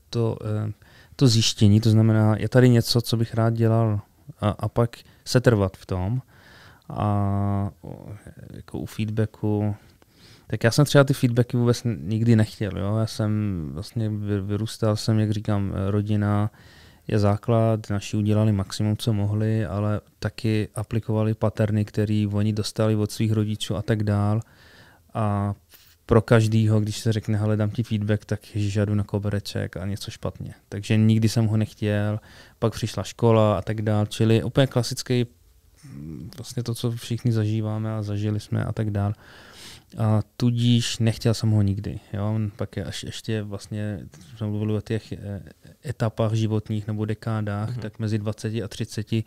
to, eh, to zjištění, to znamená, je tady něco, co bych rád dělal a, a pak setrvat v tom a eh, jako u feedbacku, tak já jsem třeba ty feedbacky vůbec nikdy nechtěl, jo? já jsem vlastně vyrůstal jsem, jak říkám, rodina, je základ, naši udělali maximum, co mohli, ale taky aplikovali paterny, které oni dostali od svých rodičů a tak dál. A pro každýho, když se řekne, hele, dám ti feedback, tak žadu na kobereček a něco špatně. Takže nikdy jsem ho nechtěl, pak přišla škola a tak dál, čili úplně klasický, vlastně to, co všichni zažíváme a zažili jsme a tak dál. A tudíž nechtěl jsem ho nikdy. Jo? Pak je až ještě vlastně, jsme mluvili o těch e, etapách životních nebo dekádách, mm-hmm. tak mezi 20 a 30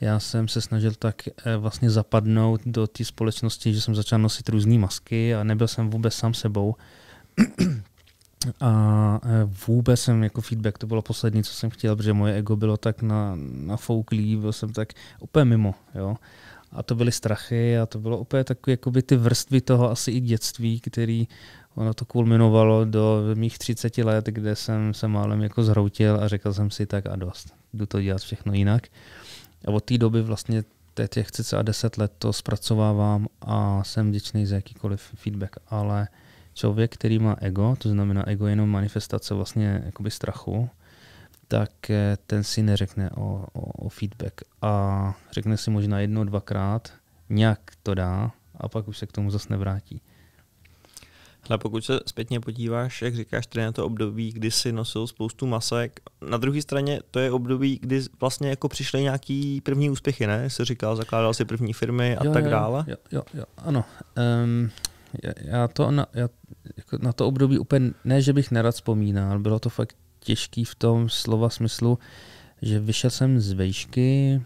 já jsem se snažil tak eh, vlastně zapadnout do té společnosti, že jsem začal nosit různé masky a nebyl jsem vůbec sám sebou. A eh, vůbec jsem jako feedback, to bylo poslední, co jsem chtěl, protože moje ego bylo tak na, na fouklí, byl jsem tak úplně mimo. Jo? A to byly strachy a to bylo úplně takové jako ty vrstvy toho asi i dětství, který ono to kulminovalo do mých 30 let, kde jsem se málem jako zhroutil a řekl jsem si tak a dost, jdu to dělat všechno jinak. A od té doby vlastně těch cca 10 let to zpracovávám a jsem vděčný za jakýkoliv feedback, ale člověk, který má ego, to znamená ego jenom manifestace vlastně jakoby strachu, tak eh, ten si neřekne o, o, o feedback a řekne si možná jednou, dvakrát, nějak to dá a pak už se k tomu zase nevrátí. Ale pokud se zpětně podíváš, jak říkáš, tady na to období, kdy si nosil spoustu masek, na druhé straně to je období, kdy vlastně jako přišly nějaký první úspěchy, ne? Jsi říkal, zakládal si první firmy a jo, tak jo, dále. Jo, jo, jo, ano. Um, já to na, já, jako na to období úplně ne, že bych nerad vzpomínal, bylo to fakt těžký v tom slova smyslu, že vyšel jsem z vejšky,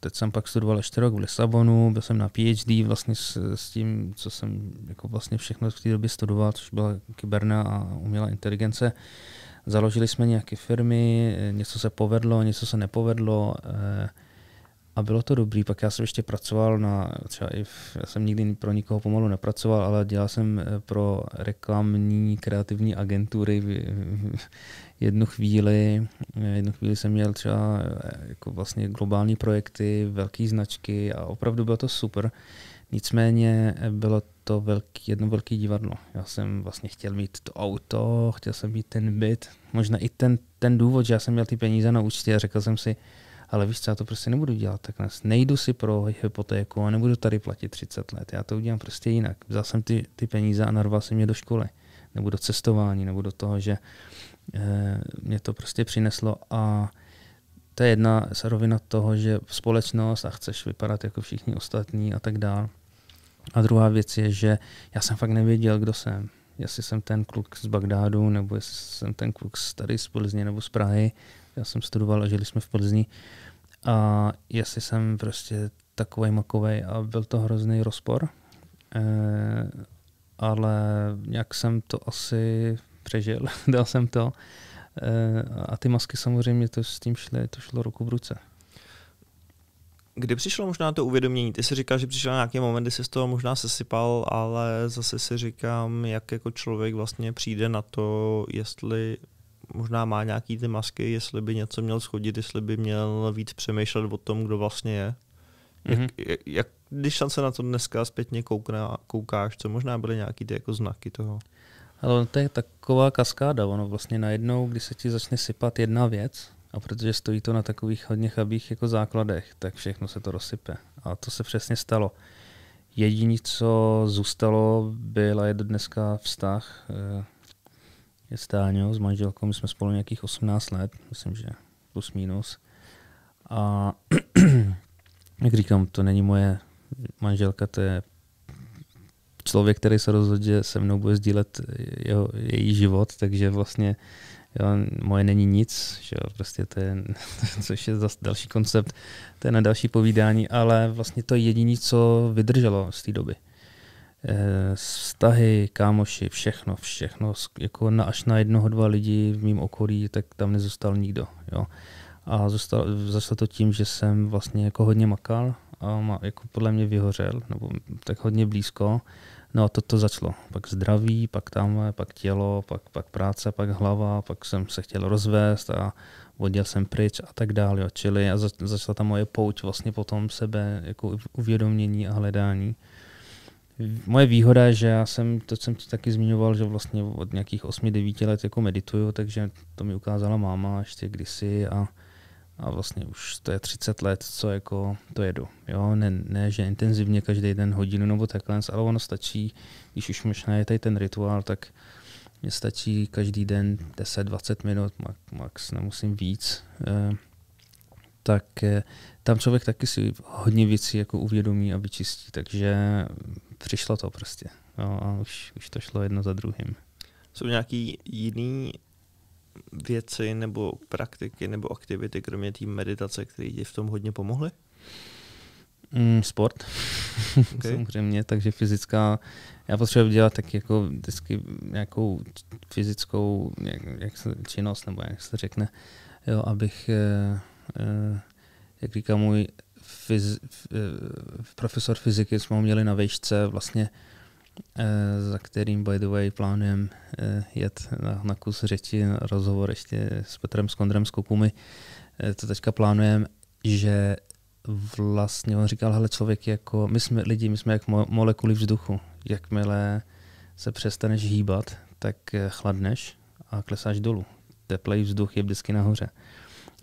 teď jsem pak studoval ještě rok v Lisabonu, byl jsem na PhD vlastně s, s tím, co jsem jako vlastně všechno v té době studoval, což byla kyberna a umělá inteligence. Založili jsme nějaké firmy, něco se povedlo, něco se nepovedlo eh, a bylo to dobrý. Pak já jsem ještě pracoval na, třeba i v, já jsem nikdy pro nikoho pomalu nepracoval, ale dělal jsem eh, pro reklamní kreativní agentury jednu chvíli, eh, jednu chvíli jsem měl třeba eh, jako vlastně globální projekty, velké značky a opravdu bylo to super. Nicméně eh, bylo to velký, jedno velké divadlo. Já jsem vlastně chtěl mít to auto, chtěl jsem mít ten byt, možná i ten, ten důvod, že já jsem měl ty peníze na účtě a řekl jsem si, ale víš co, já to prostě nebudu dělat takhle. Nejdu si pro hypotéku a nebudu tady platit 30 let. Já to udělám prostě jinak. Vzal jsem ty, ty peníze a narval jsem je do školy nebo do cestování, nebo do toho, že eh, mě to prostě přineslo a to je jedna rovina toho, že společnost a chceš vypadat jako všichni ostatní a tak dál. A druhá věc je, že já jsem fakt nevěděl, kdo jsem. Jestli jsem ten kluk z Bagdádu, nebo jestli jsem ten kluk z tady z Plzně nebo z Prahy. Já jsem studoval a žili jsme v Plzni. A jestli jsem prostě takovej makovej a byl to hrozný rozpor. Eh, ale nějak jsem to asi přežil, dal jsem to. Eh, a ty masky samozřejmě to s tím šly, to šlo ruku v ruce. Kdy přišlo možná to uvědomění? Ty si říkal, že přišel nějaký moment, kdy jsi z toho možná sesypal, ale zase si říkám, jak jako člověk vlastně přijde na to, jestli možná má nějaký ty masky, jestli by něco měl schodit, jestli by měl víc přemýšlet o tom, kdo vlastně je. Mm-hmm. Jak, jak, když se na to dneska zpětně koukná, koukáš, co možná byly nějaké ty jako znaky toho? Ale to je taková kaskáda, ono vlastně najednou, když se ti začne sypat jedna věc, a protože stojí to na takových hodně chabých jako základech, tak všechno se to rozsype. A to se přesně stalo. Jediné, co zůstalo, byla je do dneska vztah eh, je Stáňo s manželkou. My jsme spolu nějakých 18 let, myslím, že plus minus. A jak říkám, to není moje manželka to je člověk, který se rozhodl, že se mnou bude sdílet jeho, její život, takže vlastně jo, moje není nic, že jo, prostě to je, což je zase další koncept, to je na další povídání, ale vlastně to je jediné, co vydrželo z té doby. Eh, vztahy, kámoši, všechno, všechno, jako na, až na jednoho, dva lidi v mém okolí, tak tam nezůstal nikdo. Jo. A zůstal, to tím, že jsem vlastně jako hodně makal, um, jako podle mě vyhořel, nebo tak hodně blízko. No a to, to začalo. Pak zdraví, pak tamhle, pak tělo, pak, pak práce, pak hlava, pak jsem se chtěl rozvést a vodil jsem pryč a tak dále. Jo. Čili a za, začala ta moje pouť vlastně potom sebe jako uvědomění a hledání. Moje výhoda je, že já jsem, to jsem ti taky zmiňoval, že vlastně od nějakých 8-9 let jako medituju, takže to mi ukázala máma ještě kdysi a a vlastně už to je 30 let, co jako to jedu. Jo, ne, ne že intenzivně každý den hodinu nebo takhle, ale ono stačí, když už možná je tady ten rituál, tak mně stačí každý den 10-20 minut, max, nemusím víc. Eh, tak eh, tam člověk taky si hodně věcí jako uvědomí a vyčistí, takže přišlo to prostě. Jo, a už, už to šlo jedno za druhým. Jsou nějaký jiný věci nebo praktiky nebo aktivity, kromě té meditace, které ti v tom hodně pomohly? Mm, sport, okay. samozřejmě, takže fyzická. Já potřebuji dělat tak jako vždycky nějakou fyzickou jak, jak se, činnost, nebo jak se řekne, jo, abych, eh, eh, jak říká můj fyz, eh, profesor fyziky, jsme ho měli na vejšce, vlastně eh, Eh, za kterým, by the way, plánujeme eh, jet na, kus řeči, na rozhovor ještě s Petrem Skondrem z Kokumy, To eh, teďka plánujeme, že vlastně on říkal, hele člověk jako, my jsme lidi, my jsme jak mo- molekuly vzduchu. Jakmile se přestaneš hýbat, tak chladneš a klesáš dolů. Teplej vzduch je vždycky nahoře.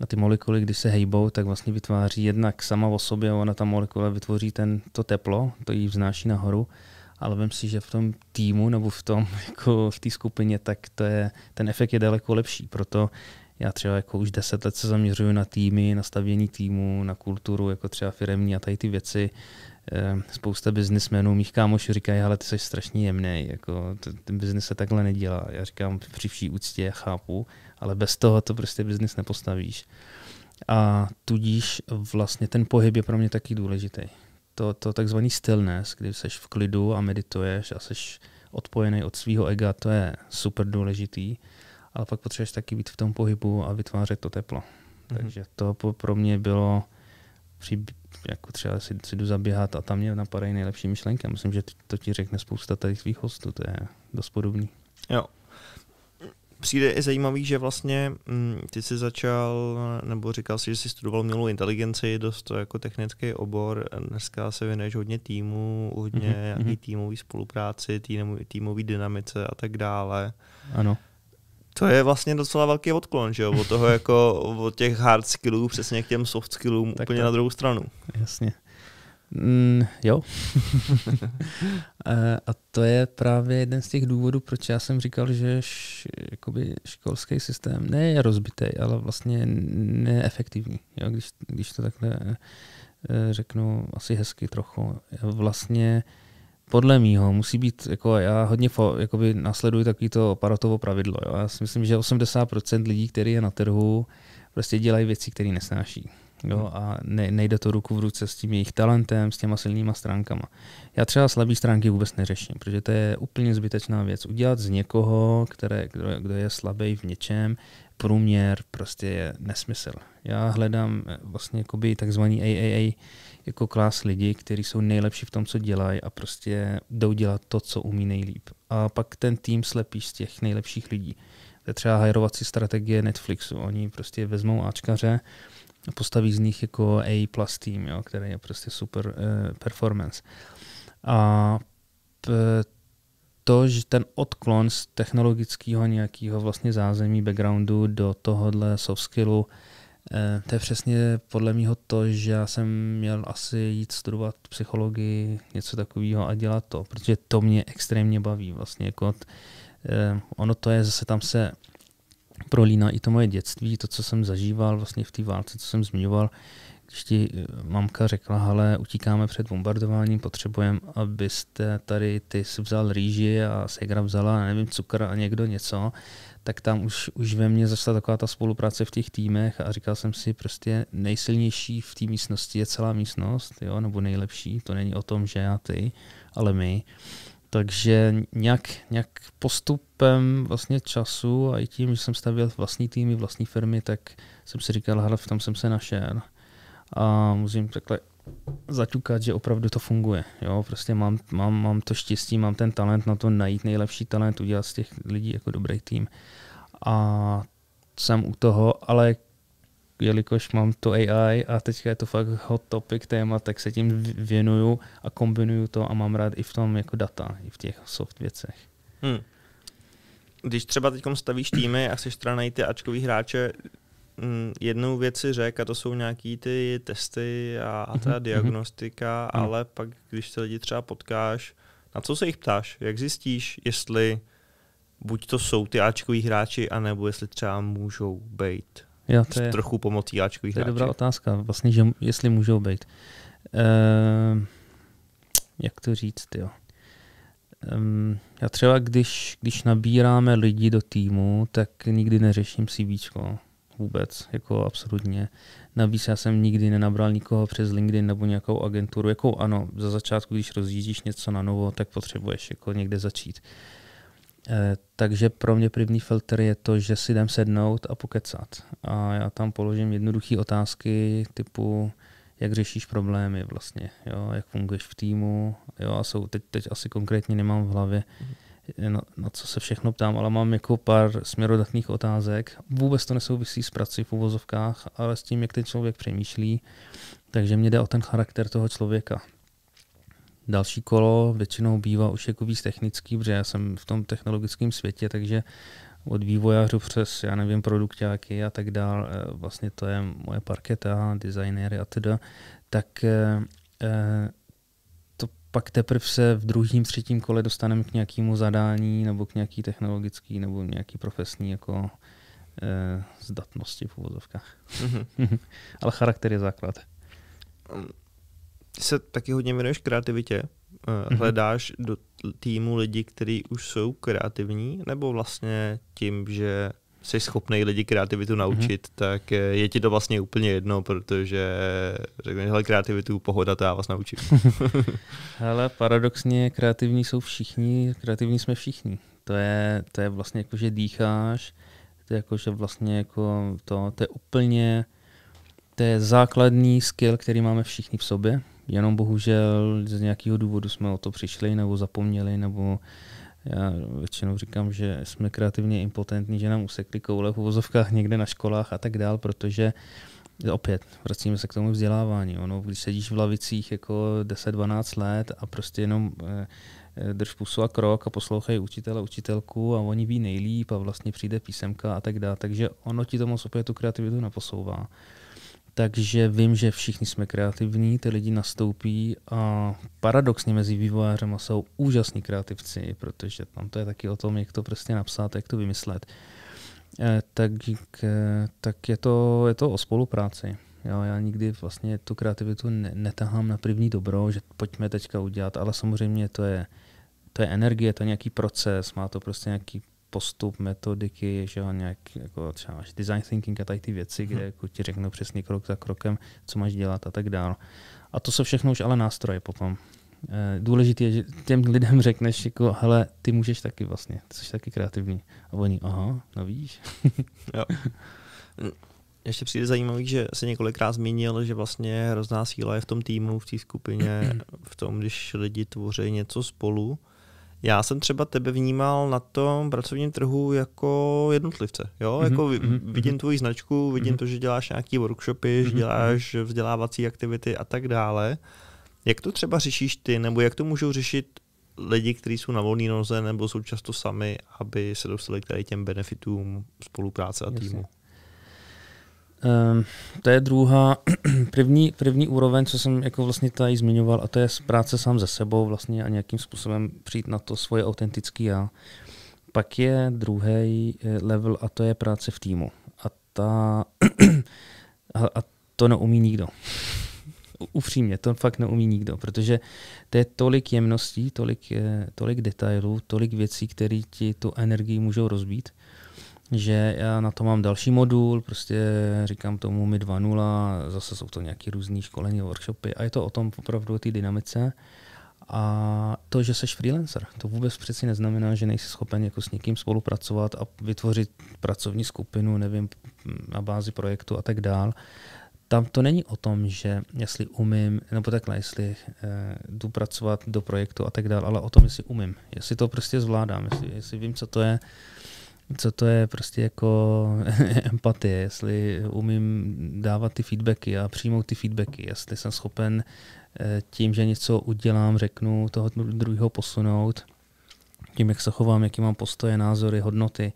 A ty molekuly, když se hejbou, tak vlastně vytváří jednak sama o sobě, ona ta molekula vytvoří ten, to teplo, to jí vznáší nahoru, ale vím si, že v tom týmu nebo v tom jako v té skupině, tak to je, ten efekt je daleko lepší. Proto já třeba jako už deset let se zaměřuju na týmy, na stavění týmu, na kulturu, jako třeba firemní a tady ty věci. Ehm, spousta biznismenů mých kámošů říkají, ale ty jsi strašně jemný, jako ten biznis se takhle nedělá. Já říkám při vší úctě, chápu, ale bez toho to prostě biznis nepostavíš. A tudíž vlastně ten pohyb je pro mě taky důležitý to, to takzvaný stillness, kdy jsi v klidu a medituješ a jsi odpojený od svého ega, to je super důležitý, ale pak potřebuješ taky být v tom pohybu a vytvářet to teplo. Mm-hmm. Takže to pro mě bylo při, jako třeba si, si jdu zaběhat a tam mě napadají nejlepší myšlenky. Myslím, že to ti řekne spousta tady svých hostů, to je dost podobný. Jo, přijde i zajímavý, že vlastně mm, ty jsi začal, nebo říkal jsi, že jsi studoval umělou inteligenci, dost to jako technický obor, dneska se věnuješ hodně týmu, hodně mm-hmm. Mhm. týmové spolupráci, týmové dynamice a tak dále. Ano. To je vlastně docela velký odklon, že jo? Od toho jako, od těch hard skillů přesně k těm soft skillům tak úplně to. na druhou stranu. Jasně. Mm, jo. Eh, a to je právě jeden z těch důvodů, proč já jsem říkal, že š, jakoby školský systém ne je rozbitý, ale vlastně neefektivní, jo, když, když to takhle eh, řeknu asi hezky trochu. Eh, vlastně podle mýho musí být, jako já hodně jakoby nasleduji takovýto paratovo pravidlo. Jo. Já si myslím, že 80% lidí, který je na trhu, prostě dělají věci, které nesnáší. Jo, mhm. a ne, nejde to ruku v ruce s tím jejich talentem, s těma silnýma stránkama. Já třeba slabé stránky vůbec neřeším, protože to je úplně zbytečná věc. Udělat z někoho, které, kdo, kdo je slabý v něčem, průměr prostě je nesmysl. Já hledám eh, vlastně jakoby takzvaný AAA jako klas lidi, kteří jsou nejlepší v tom, co dělají a prostě jdou dělat to, co umí nejlíp. A pak ten tým slepíš z těch nejlepších lidí. To je třeba hajrovací strategie Netflixu. Oni prostě vezmou Ačkaře, a postaví z nich jako A plus tým, jo, který je prostě super uh, performance. A p- to, že ten odklon z technologického nějakého vlastně zázemí, backgroundu do tohohle soft skillu, eh, to je přesně podle mě to, že já jsem měl asi jít studovat psychologii, něco takového a dělat to, protože to mě extrémně baví vlastně. Jako, eh, ono to je, zase tam se prolíná i to moje dětství, to, co jsem zažíval vlastně v té válce, co jsem zmiňoval, když ti eh, mamka řekla, ale utíkáme před bombardováním, potřebujeme, abyste tady, ty vzal rýži a Segra vzala, nevím, cukr a někdo něco, tak tam už, už ve mně zašla taková ta spolupráce v těch týmech a říkal jsem si prostě nejsilnější v té místnosti je celá místnost, jo, nebo nejlepší, to není o tom, že já ty, ale my. Takže nějak, nějak postupem vlastně času a i tím, že jsem stavěl vlastní týmy, vlastní firmy, tak jsem si říkal, hele, v tom jsem se našel. A musím takhle zaťukat, že opravdu to funguje. Jo? Prostě mám, mám, mám to štěstí, mám ten talent na to najít nejlepší talent, udělat z těch lidí jako dobrý tým. A jsem u toho, ale jelikož mám to AI a teďka je to fakt hot topic téma, tak se tím věnuju a kombinuju to a mám rád i v tom jako data, i v těch soft věcech. Hmm. Když třeba teď stavíš týmy a chceš teda najít ty Ačkový hráče, mm, jednou věc si řek, a to jsou nějaký ty testy a, mhm, ta mm-hmm. diagnostika, mm-hmm. ale pak, když se lidi třeba potkáš, na co se jich ptáš? Jak zjistíš, jestli buď to jsou ty Ačkoví hráči, anebo jestli třeba můžou být Jo, to je, trochu pomotíáčkových To je hráček. dobrá otázka, vlastně, že, jestli můžou být. Ehm, jak to říct, jo. Ehm, já třeba, když, když nabíráme lidi do týmu, tak nikdy neřeším CV vůbec, jako absolutně. Navíc já jsem nikdy nenabral nikoho přes LinkedIn nebo nějakou agenturu. Jako ano, za začátku, když rozjíždíš něco na novo, tak potřebuješ jako někde začít. Uh, Eh, takže pro mě první filtr je to, že si jdem sednout a pokecat. A já tam položím jednoduché otázky typu, jak řešíš problémy vlastně, jo, jak funguješ v týmu, jo, a jsou, teď, teď asi konkrétně nemám v hlavě, eh, na, na co se všechno ptám, ale mám jako pár směrodatných otázek. Vůbec to nesouvisí s prací v uvozovkách, ale s tím, jak ten člověk přemýšlí. Takže mě jde o ten charakter toho člověka. Další kolo většinou bývá už jako víc technický, protože já jsem v tom technologickém světě, takže od vývojářů přes, já nevím, produktáky a tak dál, eh, vlastně to je moje parketa, designéry a teda, tak eh, eh, to pak teprve se v druhém, třetím kole dostaneme k nějakému zadání nebo k nějaký technologický nebo nějaký profesní jako zdatnosti v uvozovkách. Mm-hmm. Ale charakter je základ. Um, ty se taky hodně věnuješ kreativitě. Eh, mhm. Hledáš mm-hmm. do týmu lidi, kteří už jsou kreativní, nebo vlastně tím, že jsi schopný lidi kreativitu mhm. naučit, mm-hmm. tak eh, je ti to vlastně úplně jedno, protože řekneš, hele, kreativitu, pohoda, to já vás naučím. Ale paradoxně kreativní jsou všichni, kreativní jsme všichni. To je, to je vlastně jako, že dýcháš, to je jako, že vlastně jako to, to je úplně, to je základní skill, který máme všichni v sobě, Jenom bohužel z nějakého důvodu jsme o to přišli nebo zapomněli, nebo já většinou říkám, že jsme kreativně impotentní, že nám usekli koule v uvozovkách někde na školách a tak dál, protože opět, vracíme se k tomu vzdělávání. Ono, když sedíš v lavicích jako 10-12 let a prostě jenom eh, eh, drž pusu a krok a poslouchej učitele, učitelku a oni ví nejlíp a vlastně přijde písemka a tak dále. Takže ono ti to moc opět tu kreativitu naposouvá takže vím, že všichni jsme kreativní, ty lidi nastoupí a paradoxně mezi vývojářem jsou úžasní kreativci, protože tam to je taky o tom, jak to prostě napsat, jak to vymyslet. Eh, tak, eh, tak je, to, je to o spolupráci. Já, já nikdy vlastně tu kreativitu netahám na první dobro, že pojďme teďka udělat, ale samozřejmě to je, to je energie, to je nějaký proces, má to prostě nějaký postup, metodiky, že jo, nějak jako třeba máš design thinking a tady ty věci, mhm. kde jako ti řeknou přesně krok za krokem, co máš dělat a tak dále. A to jsou všechno už ale nástroje potom. Eh, důležité je, že těm lidem řekneš, jako, hele, ty můžeš taky vlastně, jsi taky kreativní. A oni, aha, no víš. jo. Hm, ještě přijde zajímavý, že se několikrát zmínil, že vlastně hrozná síla je v tom týmu, v té skupině, v tom, když lidi tvoří něco spolu. Já jsem třeba tebe vnímal na tom pracovním trhu jako jednotlivce. Jo? Mm-hmm. Jako mm-hmm. vidím tvoji značku, vidím mm-hmm. to, že děláš nějaké workshopy, mm-hmm. že mhm, děláš mhm. vzdělávací aktivity a tak dále. Jak to třeba řešíš ty, nebo jak to můžou řešit lidi, kteří jsou na volné noze nebo jsou často sami, aby se dostali k těm benefitům spolupráce a týmu? Jasně. Um, to je druhá, první, první úroveň, co jsem jako vlastně tady zmiňoval, a to je práce sám ze sebou vlastně a nějakým způsobem přijít na to svoje autentický já. Pak je druhý eh, level a to je práce v týmu. A, ta, a, a to neumí nikdo. Upřímně, to fakt neumí nikdo, protože to je tolik jemností, tolik, eh, tolik detailů, tolik věcí, které ti tu energii můžou rozbít – že já na to mám další modul, prostě říkám tomu mi 2.0, zase jsou to nějaké různé školení, workshopy a je to o tom opravdu o té dynamice. A to, že jsi freelancer, to vůbec přeci neznamená, že nejsi schopen jako s někým spolupracovat a vytvořit pracovní skupinu, nevím, na bázi projektu a tak dál. Tam to není o tom, že jestli umím, nebo takhle, jestli eh, jdu pracovat do projektu a tak dál, ale o tom, jestli umím, jestli to prostě zvládám, jestli, jestli vím, co to je, co to je prostě jako empatie, jestli umím dávat ty feedbacky a přijmout ty feedbacky, jestli jsem schopen eh, tím, že něco udělám, řeknu, toho druhého posunout, tím, jak se chovám, jaký mám postoje, názory, hodnoty,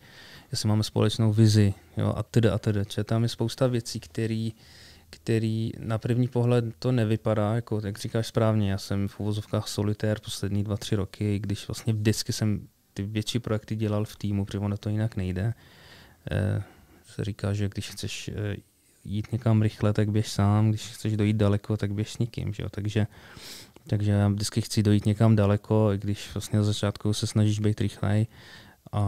jestli máme společnou vizi jo, a tedy a tedy. Čiže tam je spousta věcí, který, který na první pohled to nevypadá, jako jak říkáš správně, já jsem v uvozovkách solitér poslední dva, tři roky, když vlastně vždycky jsem ty větší projekty dělal v týmu, protože ono to jinak nejde. Eh, se říká, že když chceš eh, jít někam rychle, tak běž sám, když chceš dojít daleko, tak běž s nikým. Že jo? Takže, takže já vždycky chci dojít někam daleko, i když vlastně na začátku se snažíš být rychlej, a,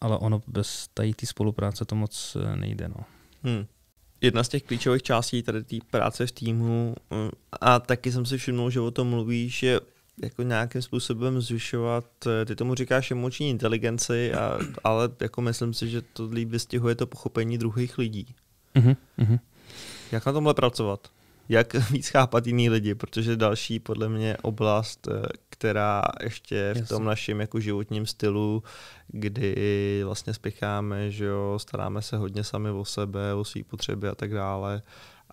ale ono bez tady té spolupráce to moc eh, nejde. No. Hmm. Jedna z těch klíčových částí tady té práce v týmu, a taky jsem si všiml, že o tom mluvíš, je jako nějakým způsobem zvyšovat, eh, ty tomu říkáš emoční inteligenci, a, ale jako myslím si, že to líp vystihuje to pochopení druhých lidí. Uh-huh. Jak na tomhle pracovat? Jak víc chápat jiný lidi? Protože další podle mě oblast, eh, která ještě v tom našem jako životním stylu, kdy vlastně spěcháme, že jo, staráme se hodně sami o sebe, o své potřeby a tak dále,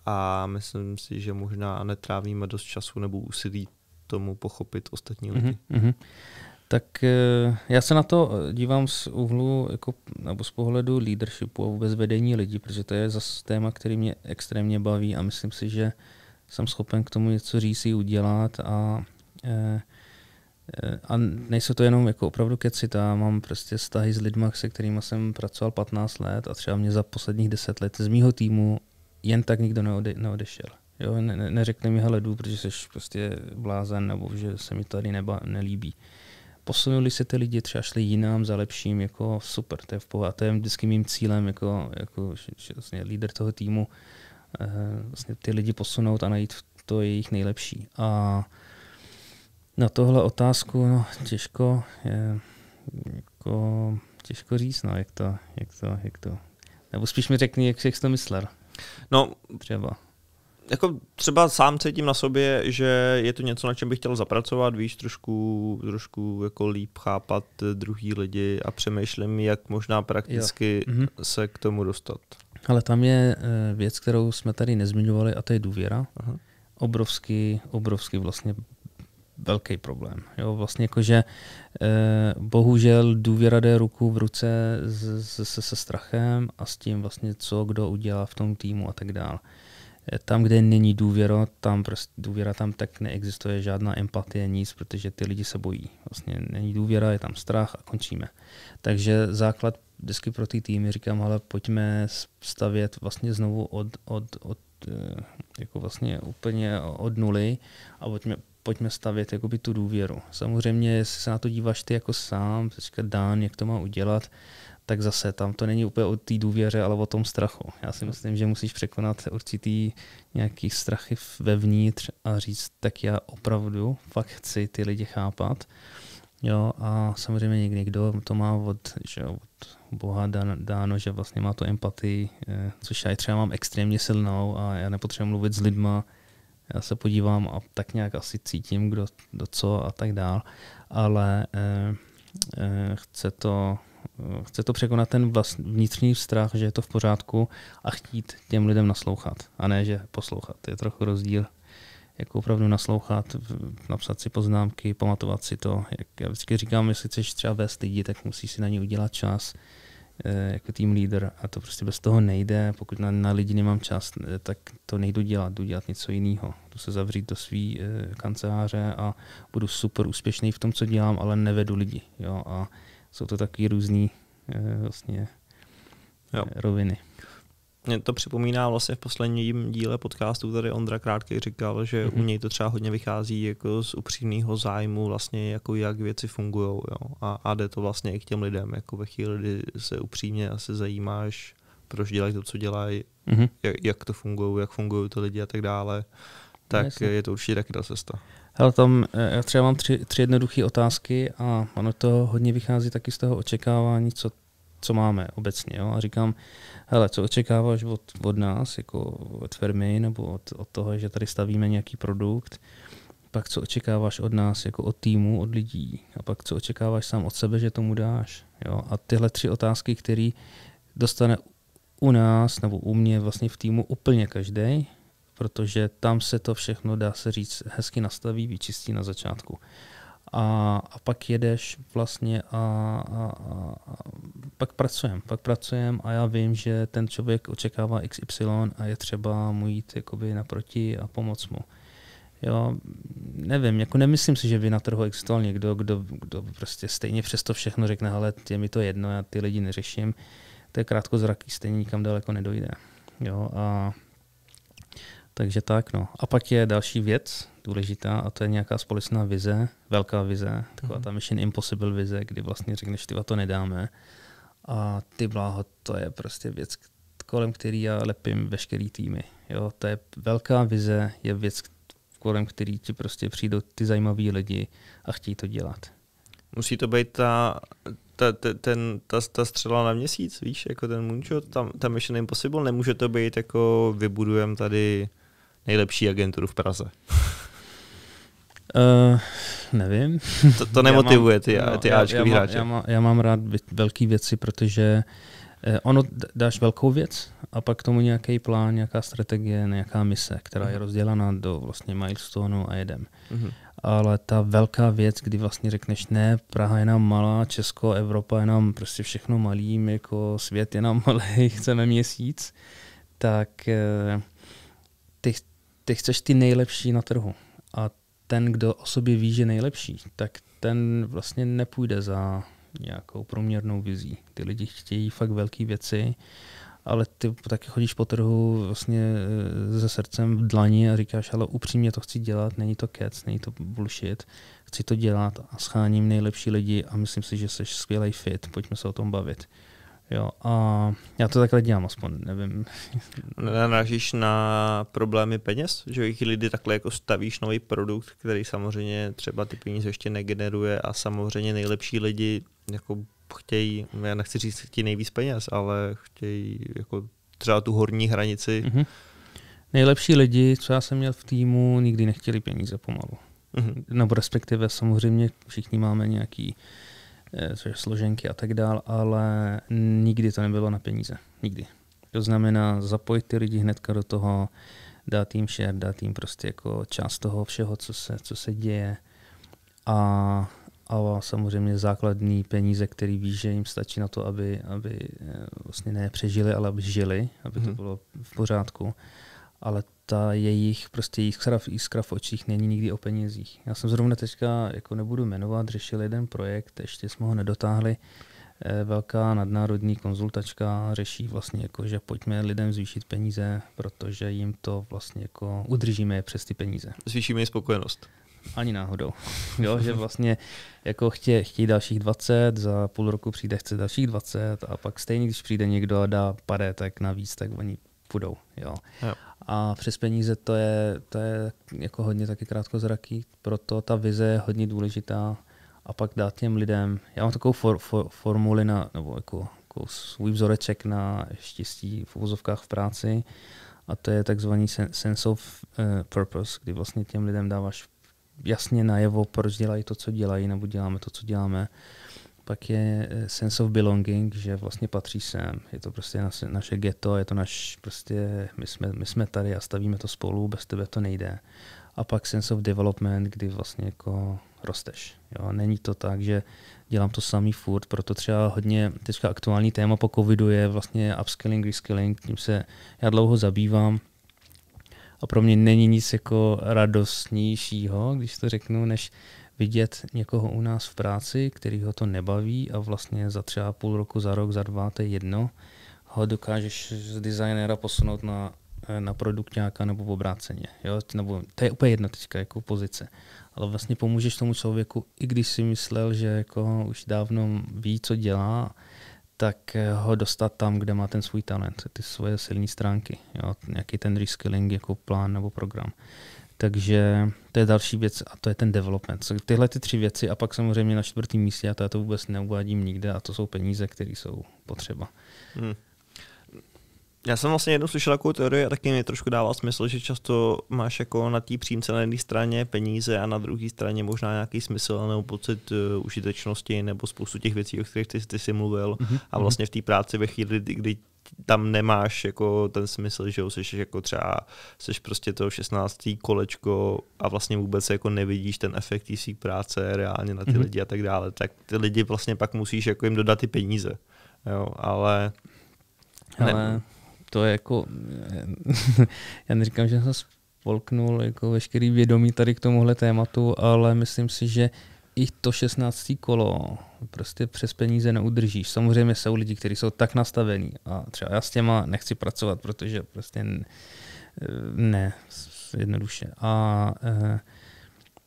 a myslím si, že možná netrávíme dost času nebo úsilí tomu pochopit ostatní mhm, lidi. Mm-hmm. Tak eh, já se na to eh, dívám z úhlu jako, nebo z pohledu leadershipu a vůbec vedení lidí, protože to je zase téma, který mě extrémně baví a myslím si, že jsem schopen k tomu něco říct i udělat a, eh, a nejsou to jenom jako opravdu keci, Já mám prostě vztahy s lidmi, se kterými jsem pracoval 15 let a třeba mě za posledních 10 let z mýho týmu jen tak nikdo neode, neodešel. Jo, ne, ne, neřekli mi, hele, jdu, protože jsi prostě blázen, nebo že se mi tady neba, nelíbí. Posunuli se ty lidi, třeba šli jinam za lepším, jako super, to je v pohodě. To je vždycky mým cílem, jako, jako že vlastně líder toho týmu, eh, vlastně ty lidi posunout a najít to jejich nejlepší. A na tohle otázku, no, těžko, je, jako, těžko říct, no, jak to, jak to, jak to. Nebo spíš mi řekni, jak jsi to myslel. No, třeba jako třeba sám cítím na sobě, že je to něco, na čem bych chtěl zapracovat, víš, trošku, trošku jako líp chápat druhý lidi a přemýšlím, jak možná prakticky jo. Mhm. se k tomu dostat. Ale tam je eh, věc, kterou jsme tady nezmiňovali a to je důvěra. Aha. Obrovský, obrovský vlastně velký problém. Jo, vlastně jako, že eh, bohužel důvěra jde ruku v ruce se, se, se strachem a s tím vlastně, co kdo udělá v tom týmu a tak dále. Eh, Eh, tam, kde není důvěra, tam prostě důvěra tam tak neexistuje žádná empatie, nic, protože ty lidi se bojí. Vlastně není důvěra, je tam strach a končíme. Takže základ vždycky pro ty týmy říkám, ale pojďme stavět vlastně znovu od, od, od eh, jako vlastně úplně od nuly a pojďme, pojďme stavět jakoby tu důvěru. Samozřejmě, jestli se na to díváš ty jako sám, teďka Dan, jak to má udělat, tak zase tam to není úplně o té důvěře, ale o tom strachu. Já si myslím, že musíš překonat určitý nějaký strachy vevnitř a říct, tak já opravdu fakt chci ty lidi chápat. Jo, a samozřejmě někdo to má od, že od Boha dáno, že vlastně má tu empatii, eh, což já třeba mám extrémně silnou a já nepotřebuji mluvit s lidma, já se podívám a tak nějak asi cítím, kdo, do co a tak dál, ale eh, eh, chce to Eh, chce to překonat ten vnitřní strach, že je to v pořádku a chtít těm lidem naslouchat a ne, že poslouchat. Je trochu rozdíl, jako opravdu naslouchat, napsat si poznámky, pamatovat si to. Jak já vždycky říkám, jestli chceš třeba vést lidi, tak musíš si na ně udělat čas eh, jako tým leader a to prostě bez toho nejde. Pokud na, na lidi nemám čas, eh, tak to nejdu dělat, jdu dělat něco jiného. Jdu se zavřít do své e, kanceláře a budu super úspěšný v tom, co dělám, ale nevedu lidi. Jo? A jsou to různé uh, eh, vlastně uh, roviny. Mě to připomíná vlastně v posledním díle podcastu, tady Ondra krátky říkal, že mm-hmm. u mhm. něj to třeba hodně vychází jako z upřímného zájmu, vlastně jako jak věci fungují. A, a jde to vlastně i k těm lidem, jako ve chvíli, kdy se upřímně asi zajímáš, proč dělají to, co dělají, mm-hmm. jak, jak to fungují, jak fungují ty lidi a tak dále, tak Jasně. je to určitě taky ta cesta. Hele, tam eh, já třeba mám tři, tři jednoduché otázky a ono to hodně vychází taky z toho očekávání, co, co máme obecně. Jo? A říkám, hele, co očekáváš od, od nás, jako od firmy nebo od, od toho, že tady stavíme nějaký produkt, pak co očekáváš od nás, jako od týmu, od lidí a pak co očekáváš sám od sebe, že tomu dáš. Jo? A tyhle tři otázky, které dostane u nás nebo u mě vlastně v týmu úplně každý, protože tam se to všechno, dá se říct, hezky nastaví, vyčistí na začátku. A, a pak jedeš vlastně a, a, a, a pak pracujem, pak pracujem a já vím, že ten člověk očekává XY a je třeba mu jít jakoby naproti a pomoct mu. Jo, nevím, jako nemyslím si, že by na trhu existoval někdo, kdo, kdo prostě stejně přesto všechno řekne, ale je mi to jedno, já ty lidi neřeším. To je krátkozraký, stejně nikam daleko nedojde. Jo, a takže tak, no. A pak je další věc důležitá a to je nějaká společná vize, velká vize, taková mhm. ta Mission Impossible vize, kdy vlastně řekneš, ty to nedáme. A ty bláho, to je prostě věc, kolem který já lepím veškerý týmy. Jo, to je velká vize, je věc, kolem který ti prostě přijdou ty zajímaví lidi a chtějí to dělat. Musí to být ta, ta, ta, ten, ta, ta střela na měsíc, víš, jako ten moonshot, tam, tam ještě Impossible, nemůže to být jako vybudujeme tady nejlepší agenturu v Praze? Uh, nevím. To, to nemotivuje ty, no, já mám, ty no, Ačkový já, já, hráče. Já, má, já mám rád velké věci, protože eh, ono dáš velkou věc a pak k tomu nějaký plán, nějaká strategie, nějaká mise, která je mhm. rozdělaná do vlastně milestoneu a jedem. Uh-huh. Ale ta velká věc, kdy vlastně řekneš, ne, Praha je nám malá, Česko, Evropa je nám prostě všechno malý, jako svět je nám malý, chceme měsíc, tak eh, ty ty chceš ty nejlepší na trhu. A ten, kdo o sobě ví, že nejlepší, tak ten vlastně nepůjde za nějakou průměrnou vizí. Ty lidi chtějí fakt velké věci, ale ty taky chodíš po trhu vlastně eh, se srdcem v dlaní a říkáš, ale upřímně to chci dělat, není to kec, není to bullshit, chci to dělat a scháním nejlepší lidi a myslím si, že jsi skvělý fit, pojďme se o tom bavit. Jo, a já to takhle dělám aspoň, nevím. Narážíš na problémy peněz, že jich lidi takhle jako stavíš nový produkt, který samozřejmě třeba ty peníze ještě negeneruje a samozřejmě nejlepší lidi jako chtějí, já nechci říct, chtějí nejvíc peněz, ale chtějí jako třeba tu horní hranici. Mm-hmm. Nejlepší lidi, co já jsem měl v týmu, nikdy nechtěli peníze pomalu. Mm-hmm. Nebo respektive samozřejmě všichni máme nějaký uh, Eh, což složenky a tak dál, ale nikdy to nebylo na peníze. Nikdy. To znamená zapojit ty lidi hnedka do toho, dát jim share, dát jim prostě jako část toho všeho, co se, co se děje a, a samozřejmě základní peníze, který ví, že jim stačí na to, aby, aby eh, vlastně ne přežili, ale aby žili, aby to mhm. bylo v pořádku ale ta jejich prostě jiskra, jiskra v očích není nikdy o penězích. Já jsem zrovna teďka, jako nebudu jmenovat, řešil jeden projekt, ještě jsme ho nedotáhli, eh, velká nadnárodní konzultačka řeší vlastně jako, že pojďme lidem zvýšit peníze, protože jim to vlastně jako udržíme je přes ty peníze. Zvýšíme je spokojenost. Ani náhodou. jo, že vlastně jako chtě, chtějí dalších 20, za půl roku přijde chce dalších 20 a pak stejně, když přijde někdo a dá pade, tak navíc, tak oni půjdou. Jo. jo. A přes peníze to je, to je jako hodně taky krátkozraký, proto ta vize je hodně důležitá a pak dát těm lidem, já mám takovou for, for, formuli na, nebo jako, jako svůj vzoreček na štěstí v uvozovkách v práci a to je takzvaný sense of eh, purpose, kdy vlastně těm lidem dáváš jasně najevo, proč dělají to, co dělají, nebo děláme to, co děláme pak je eh, sense of belonging, že vlastně patří sem. Je to prostě naše, naše ghetto, je to naš, prostě my jsme, my jsme tady a stavíme to spolu, bez tebe to nejde. A pak sense of development, kdy vlastně jako rosteš. Jo? Není to tak, že dělám to samý furt, proto třeba hodně teďka aktuální téma po covidu je vlastně upskilling, reskilling, tím se já dlouho zabývám a pro mě není nic jako radostnějšího, když to řeknu, než vidět někoho u nás v práci, který ho to nebaví a vlastně za třeba půl roku, za rok, za dva, to je jedno, ho dokážeš z designéra posunout na, eh, na produktňáka nebo v obráceně. Jo? Nebo, to je úplně jedna teďka jako pozice. Ale vlastně pomůžeš tomu člověku, i když si myslel, že jako už dávno ví, co dělá, tak eh, ho dostat tam, kde má ten svůj talent, ty svoje silné stránky, jo? nějaký ten reskilling jako plán nebo program. Takže to je další věc a to je ten development. Tyhle ty tři věci a pak samozřejmě na čtvrtém místě, a to já to vůbec neuvádím nikde, a to jsou peníze, které jsou potřeba. Hmm. Já jsem vlastně jednou slyšel takovou teorii a taky mi trošku dává smysl, že často máš jako na té přímce na jedné straně peníze a na druhé straně možná nějaký smysl nebo pocit eh, užitečnosti nebo spoustu těch věcí, o kterých ty, ty jsi mluvil. Mm-hmm. A mhm. vlastně v té práci ve chvíli, kdy tam nemáš jako ten smysl, že jsi jako třeba, jsi prostě to 16. kolečko a vlastně vůbec jako nevidíš ten efekt té práce reálně na ty mm-hmm. lidi a tak dále, tak ty lidi vlastně pak musíš jako jim dodat ty peníze, jo, ale... Ne. Ale to je jako, já neříkám, že jsem spolknul jako veškerý vědomí tady k tomuhle tématu, ale myslím si, že i to 16. kolo prostě přes peníze neudržíš. Samozřejmě jsou lidi, kteří jsou tak nastavení a třeba já s těma nechci pracovat, protože prostě ne, eh, ne jednoduše. A eh,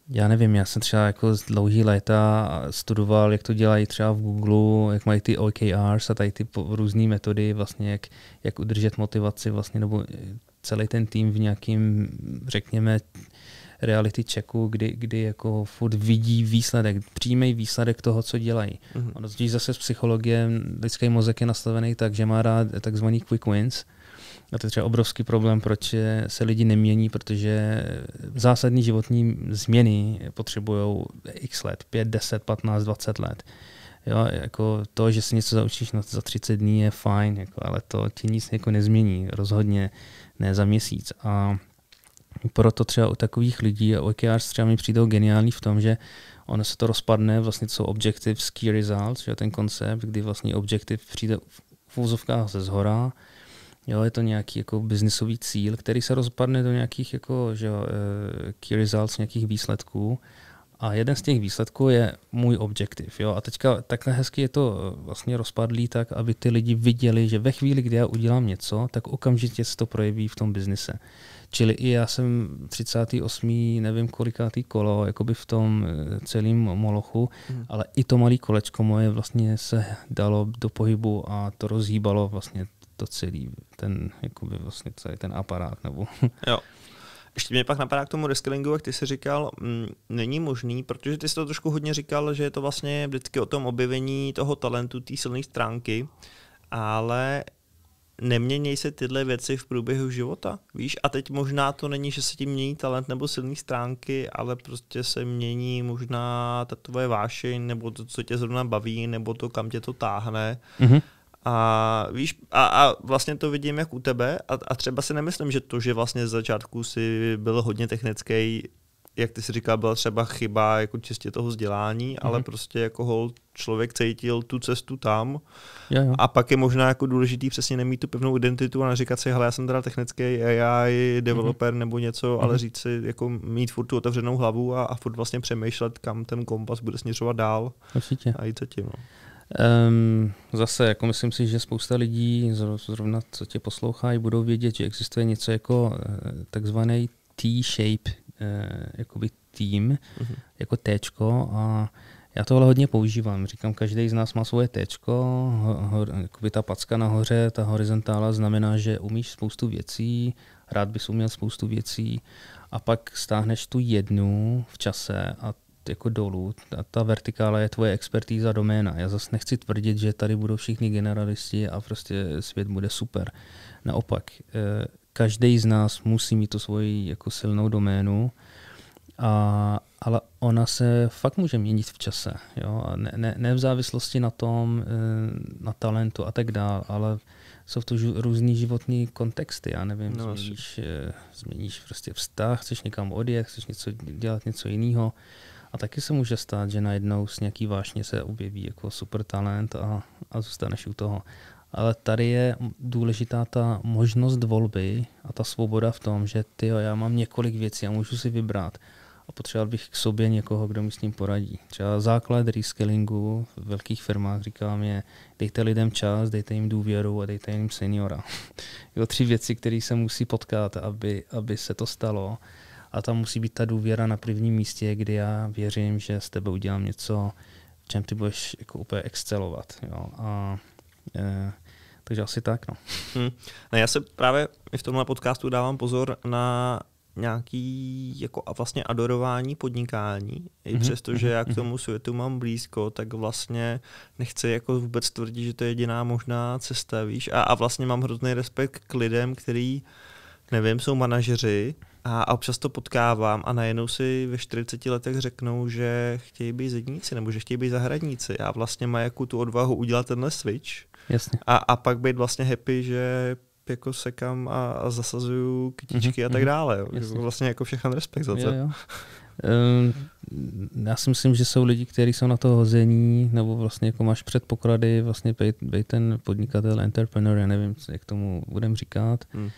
já nevím, já jsem třeba jako z dlouhý léta studoval, jak to dělají třeba v Google, jak mají ty OKRs a tady ty různé metody, vlastně jak, jak udržet motivaci vlastně, nebo eh, celý ten tým v nějakým, řekněme, reality checku, kdy, kdy jako furt vidí výsledek, přímý výsledek toho, co dělají. Mm-hmm. Ono zase z psychologie lidský mozek je nastavený tak, že má rád takzvaný quick wins, a to je třeba obrovský problém, proč se lidi nemění, protože zásadní životní změny potřebují x let, 5, 10, 15, 20 let. Jo, jako to, že se něco zaučíš na, za 30 dní je fajn, jako, ale to ti nic jako nezmění, rozhodně ne za měsíc. A proto třeba u takových lidí a OKRs třeba mi přijdou geniální v tom, že ono se to rozpadne, vlastně to jsou objectives, key results, že ten koncept, kdy vlastně objektiv přijde v úzovkách ze zhora, Jo, je to nějaký jako biznisový cíl, který se rozpadne do nějakých jako, že eh, key results, nějakých výsledků. A jeden z těch výsledků je můj objektiv. Jo? A teďka takhle hezky je to eh, vlastně rozpadlý tak, aby ty lidi viděli, že ve chvíli, kdy já udělám něco, tak okamžitě se to projeví v tom biznise. Čili i já jsem 38. nevím kolikátý kolo, jakoby v tom eh, celém molochu, hmm. ale i to malé kolečko moje vlastně se dalo do pohybu a to rozhýbalo vlastně to celý, ten, jakoby vlastně celý ten aparát. Nebo... Jo. Ještě mě pak napadá k tomu reskillingu, jak ty jsi říkal, m, mm, není možný, protože ty jsi to trošku hodně říkal, že je to vlastně vždycky o tom objevení toho talentu, té silné stránky, ale neměněj se tyhle věci v průběhu života, víš? A teď možná to není, že se ti mění talent nebo silné stránky, ale prostě se mění možná ta tvoje vášeň, nebo to, co tě zrovna baví, nebo to, kam tě to táhne. Mm-hmm. A víš, a, a vlastně to vidím jak u tebe a, a třeba si nemyslím, že to, že vlastně z začátku si byl hodně technický, jak ty si říká, byla třeba chyba jako čistě toho vzdělání, mm-hmm. ale mhm. prostě jako hol člověk cítil tu cestu tam. Jo, jo. A pak je možná jako důležitý přesně nemít tu pevnou identitu a neříkat si, hele, já jsem teda technický AI developer mm-hmm. nebo něco, mm-hmm. ale říct si, jako mít furt tu otevřenou hlavu a, a furt vlastně přemýšlet, kam ten kompas bude směřovat dál. Určitě. A jít se tím. No. Um, zase, jako myslím si, že spousta lidí, zrovna co tě poslouchají, budou vědět, že existuje něco jako eh, takzvaný T-shape Eh, jakoby tým, uh-huh. jako téčko a já tohle hodně používám. Říkám, každý z nás má svoje téčko, ho, ho, jakoby ta packa nahoře, ta horizontála znamená, že umíš spoustu věcí, rád bys uměl spoustu věcí a pak stáhneš tu jednu v čase a jako dolů. Ta, ta vertikála je tvoje expertíza doména. Já zase nechci tvrdit, že tady budou všichni generalisti a prostě svět bude super. Naopak, eh, každý z nás musí mít tu svoji jako silnou doménu, a, ale ona se fakt může měnit v čase. Jo? A ne, ne, ne v závislosti na tom, eh, na talentu a tak dále, ale jsou to žu, různý životní kontexty. Já nevím, no, změníš, eh, změníš prostě vztah, chceš někam odjet, chceš něco dělat něco jiného. A taky se může stát, že najednou s nějaký vášně se objeví jako super talent a, a zůstaneš u toho ale tady je důležitá ta možnost volby a ta svoboda v tom, že ty já mám několik věcí a můžu si vybrat a potřeboval bych k sobě někoho, kdo mi s ním poradí. Třeba základ reskillingu v velkých firmách říkám je, dejte lidem čas, dejte jim důvěru a dejte jim seniora. jo, tři věci, které se musí potkat, aby, aby se to stalo. A tam musí být ta důvěra na prvním místě, kdy já věřím, že s tebe udělám něco, čem ty budeš jako úplně excelovat. Jo. A, eh, takže asi tak, no. Hmm. Ne, já se právě v tomhle podcastu dávám pozor na nějaký jako a vlastně adorování podnikání, i mm-hmm. přesto, že mhm, já k mhm. tomu světu mám blízko, tak vlastně nechci jako vůbec tvrdit, že to je jediná možná cesta, víš, a, a vlastně mám hrozný respekt k lidem, který, nevím, jsou manažeři a, a občas to potkávám a najednou si ve 40 letech řeknou, že chtějí být zedníci nebo že chtějí být zahradníci a vlastně mají jako tu odvahu udělat tenhle switch, Jasně. A, a pak být vlastně happy, že jako sekám a, a zasazuju kytičky mm-hmm. a mhm, tak mhm. dále. Jasně. Vlastně jako všechno respekt za to. Jo, jo. Um, já si myslím, že jsou lidi, kteří jsou na to hození, nebo vlastně jako máš předpoklady, vlastně bej, ten podnikatel, entrepreneur, já nevím, jak tomu budem říkat. Mm.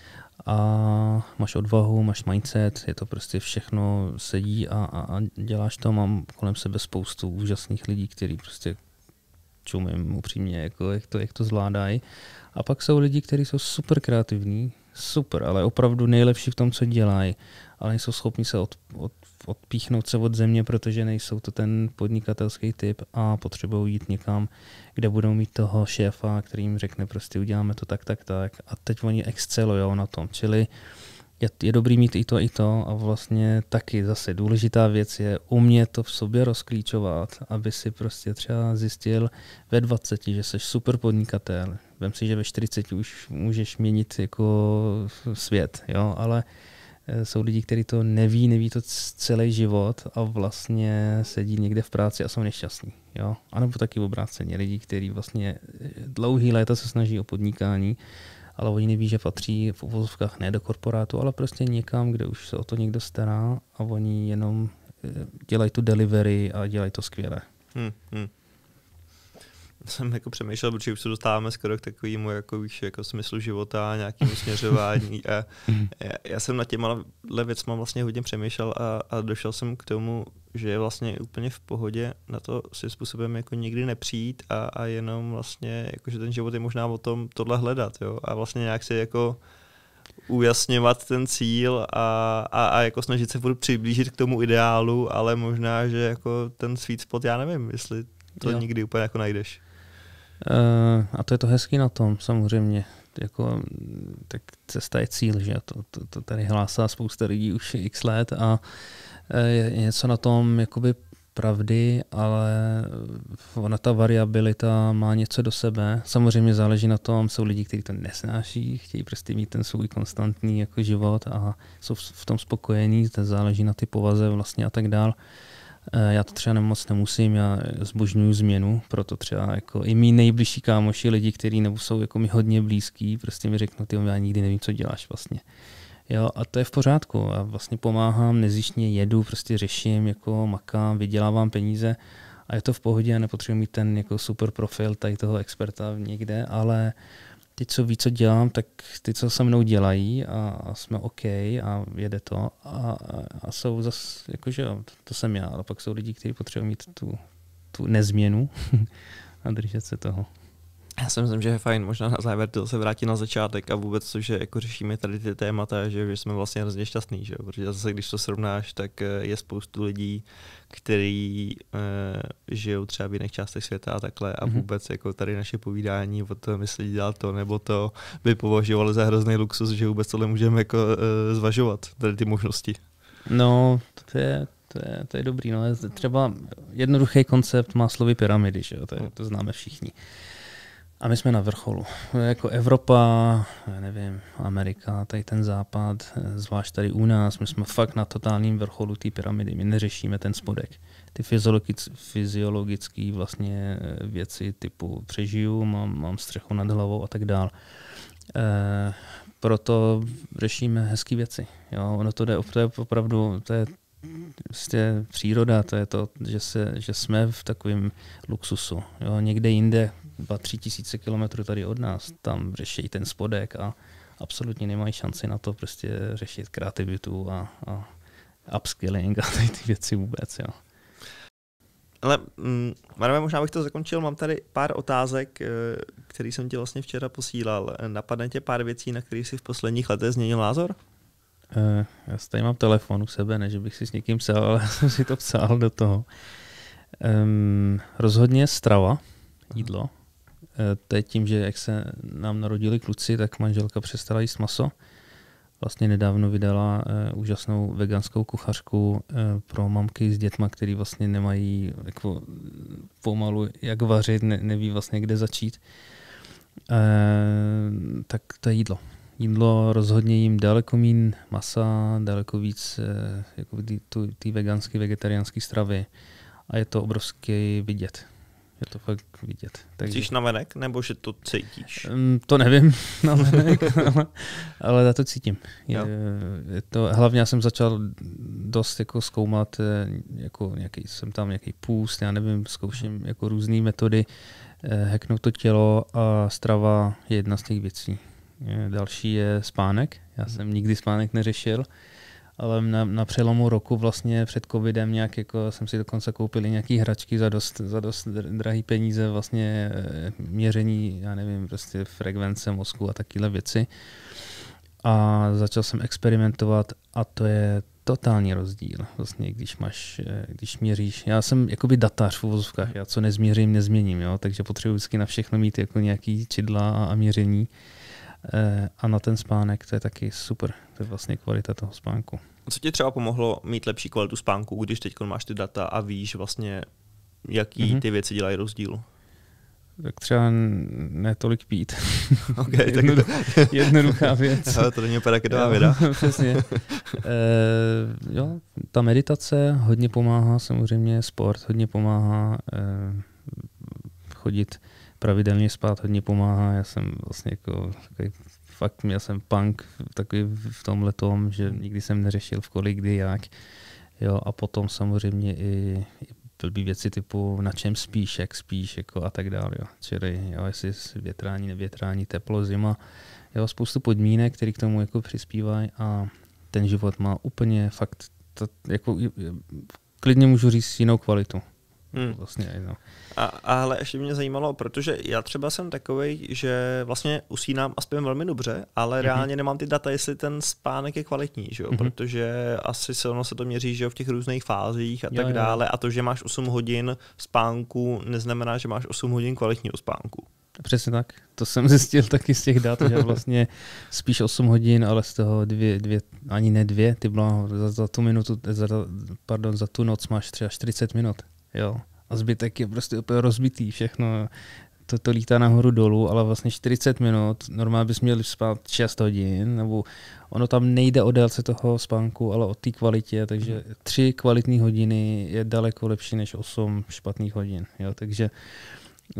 A máš odvahu, máš mindset, je to prostě všechno sedí a, a, a děláš to. Mám kolem sebe spoustu úžasných lidí, kteří prostě čumím upřímně, jako jak to, jak to zvládají. A pak jsou lidi, kteří jsou super kreativní, super, ale opravdu nejlepší v tom, co dělají, ale nejsou schopni se od, od, odpíchnout se od země, protože nejsou to ten podnikatelský typ a potřebují jít někam, kde budou mít toho šéfa, který jim řekne prostě uděláme to tak, tak, tak a teď oni excelujou na tom, čili uh, je, je dobrý mít i to, i to a vlastně taky zase důležitá věc je umět to v sobě rozklíčovat, aby si prostě třeba zjistil ve 20, že jsi super podnikatel. Vem si, že ve 40 už můžeš měnit jako svět, jo, ale eh, jsou lidi, kteří to neví, neví to celý život a vlastně sedí někde v práci a jsou nešťastní. Jo? A nebo taky obráceně, lidi, kteří vlastně eh, dlouhý léta se snaží o podnikání ale oni neví, že patří v uvozovkách ne do korporátu, ale prostě někam, kde už se o to někdo stará a oni jenom eh, dělají tu delivery a dělají to skvěle. Hmm, hmm jsem jako přemýšlel, protože už se dostáváme skoro k takovému jako, víš, jako smyslu života, nějakému směřování. A mhm. já, já jsem nad těma věcma vlastně hodně přemýšlel a, a došel jsem k tomu, že je vlastně úplně v pohodě na to si způsobem jako nikdy nepřijít a, a jenom vlastně, jako, že ten život je možná o tom tohle hledat. Jo? A vlastně nějak si jako ujasňovat ten cíl a, a, a jako snažit se furt přiblížit k tomu ideálu, ale možná, že jako ten sweet spot, já nevím, jestli to jo. nikdy úplně jako najdeš. Eh, a to je to hezký na tom, samozřejmě. Jako, tak cesta je cíl, že to, to, to tady hlásá spousta lidí už x let a eh, je něco na tom jakoby pravdy, ale ona ta variabilita má něco do sebe. Samozřejmě záleží na tom, jsou lidi, kteří to nesnáší, chtějí prostě mít ten svůj konstantní jako život a jsou v tom spokojení, to záleží na ty povaze vlastně a tak dále. Eh, já to třeba nemoc nemusím, já zbožňuju změnu, proto třeba jako i mý nejbližší kámoši, lidi, kteří nebo jsou jako mi hodně blízký, prostě mi řeknou, ty já nikdy nevím, co děláš vlastně. Jo, a to je v pořádku. A vlastně pomáhám, nezjištně jedu, prostě řeším, jako makám, vydělávám peníze a je to v pohodě a nepotřebuji mít ten jako super profil tady toho experta někde, ale uh, ty, co ví, co dělám, tak ty, co se mnou dělají a, a jsme OK a jede to. A, a jsou zase, jakože to jsem já, ale pak jsou lidi, kteří potřebují mít tu, tu nezměnu a držet se toho. Já si myslím, že je fajn možná na závěr se vrátit na začátek a vůbec to, že jako řešíme tady ty témata, že, že jsme vlastně hrozně šťastní, že? protože zase když to srovnáš, tak eh, je spoustu lidí, kteří uh, eh, žijou třeba v jiných částech světa a takhle a mhm. vůbec jako tady naše povídání o tom, jestli dělat to nebo to, by považovali za hrozný luxus, že vůbec tohle můžeme jako uh, zvažovat, tady ty možnosti. No, to je, to je, to je dobrý, no, třeba jednoduchý koncept má slovy pyramidy, že jo? To, je, hmm. to známe všichni. A my jsme na vrcholu. No, jako Evropa, nevím, Amerika, tady ten západ, eh, zvlášť tady u nás, my jsme fakt na totálním vrcholu té pyramidy. My neřešíme ten spodek. Ty fyziologické vlastně eh, věci typu přežiju, mám, mám střechu nad hlavou a tak dál. E, proto řešíme hezké věci. Jo? Ono to jde to je opravdu, to je vlastně příroda, to je to, že, se, že jsme v takovém luxusu. Jo? Někde jinde 2-3 tisíce kilometrů tady od nás, tam řeší ten spodek a absolutně nemají šanci na to prostě řešit kreativitu a, a upskilling a tady ty věci vůbec. Jo. Ale mm, Marve, možná bych to zakončil. Mám tady pár otázek, eh, který jsem ti vlastně včera posílal. Napadne tě pár věcí, na které jsi v posledních letech změnil názor? Eh, já si tady mám telefon u sebe, než bych si s někým psal, ale já jsem si to psal do toho. Um, rozhodně strava, jídlo. Eh, teď tím, že jak se nám narodili kluci, tak manželka přestala jíst maso. Vlastně nedávno vydala eh, úžasnou veganskou kuchařku eh, pro mamky s dětma, který vlastně nemají jako pomalu jak vařit, ne, neví vlastně kde začít. tak to je jídlo. Jídlo rozhodně jim daleko mín masa, daleko víc jako ty veganské, vegetariánské stravy a je to obrovský vidět. Je to fakt vidět. Takže... Cítíš na venek, nebo že to cítíš? Mm, to nevím na venek, ale, ale já to cítím. Je, je to, hlavně já jsem začal dost jako zkoumat, eh, jako nějaký, jsem tam nějaký půst, já nevím, zkouším mhm. jako různé metody, eh, heknout to tělo a strava je jedna z těch věcí. Eh, další je spánek. Já mhm. jsem nikdy spánek neřešil ale na, na přelomu roku vlastně před covidem nějak jako jsem si dokonce koupili nějaký hračky za dost, za dost drahý peníze, vlastně eh, měření, já nevím, prostě frekvence mozku a takové věci. A začal jsem experimentovat a to je totální rozdíl, vlastně, když máš, eh, když měříš. Já jsem jakoby datář v uvozovkách, já co nezměřím, nezměním, jo? takže potřebuji vždycky na všechno mít jako nějaký čidla a měření. Eh, a na ten spánek to je taky super. To je vlastně kvalita toho spánku. Co ti třeba pomohlo mít lepší kvalitu spánku, když teď máš ty data a víš vlastně, jaký mm-hmm. ty věci dělají rozdíl? Tak třeba netolik pít. Okay, Jednu, tak to... jednoduchá věc. Ale to není opět taková věda. Přesně. E, jo, ta meditace hodně pomáhá, samozřejmě sport hodně pomáhá e, chodit pravidelně spát hodně pomáhá. Já jsem vlastně jako takový, fakt měl jsem punk takový v tom letom, že nikdy jsem neřešil v kolik, kdy, jak. Jo, a potom samozřejmě i, i blbý věci typu na čem spíš, jak spíš jako a tak dále. Jo. Čili jo, jestli větrání, nevětrání, teplo, zima. Jo, spoustu podmínek, které k tomu jako přispívají a ten život má úplně fakt, to, jako, klidně můžu říct jinou kvalitu. Hmm. Vlastně no. A, a hele, ještě mě zajímalo, protože já třeba jsem takový, že vlastně usínám aspoň velmi dobře, ale mm-hmm. reálně nemám ty data, jestli ten spánek je kvalitní, že jo? Mm-hmm. protože asi se ono se to měří že jo, v těch různých fázích a jo, tak jo. dále. A to, že máš 8 hodin spánku, neznamená, že máš 8 hodin kvalitního spánku. Přesně tak. To jsem zjistil taky z těch dat, že vlastně spíš 8 hodin, ale z toho dvě, dvě ani ne dvě, ty byla za, za tu minutu, za, pardon, za tu noc máš třeba 40 minut jo. A zbytek je prostě úplně rozbitý všechno. To, to lítá nahoru dolů, ale vlastně 40 minut, normálně bys měl spát 6 hodin, nebo ono tam nejde o délce toho spánku, ale o té kvalitě, takže 3 mhm. kvalitní hodiny je daleko lepší než 8 špatných hodin. Jo. Takže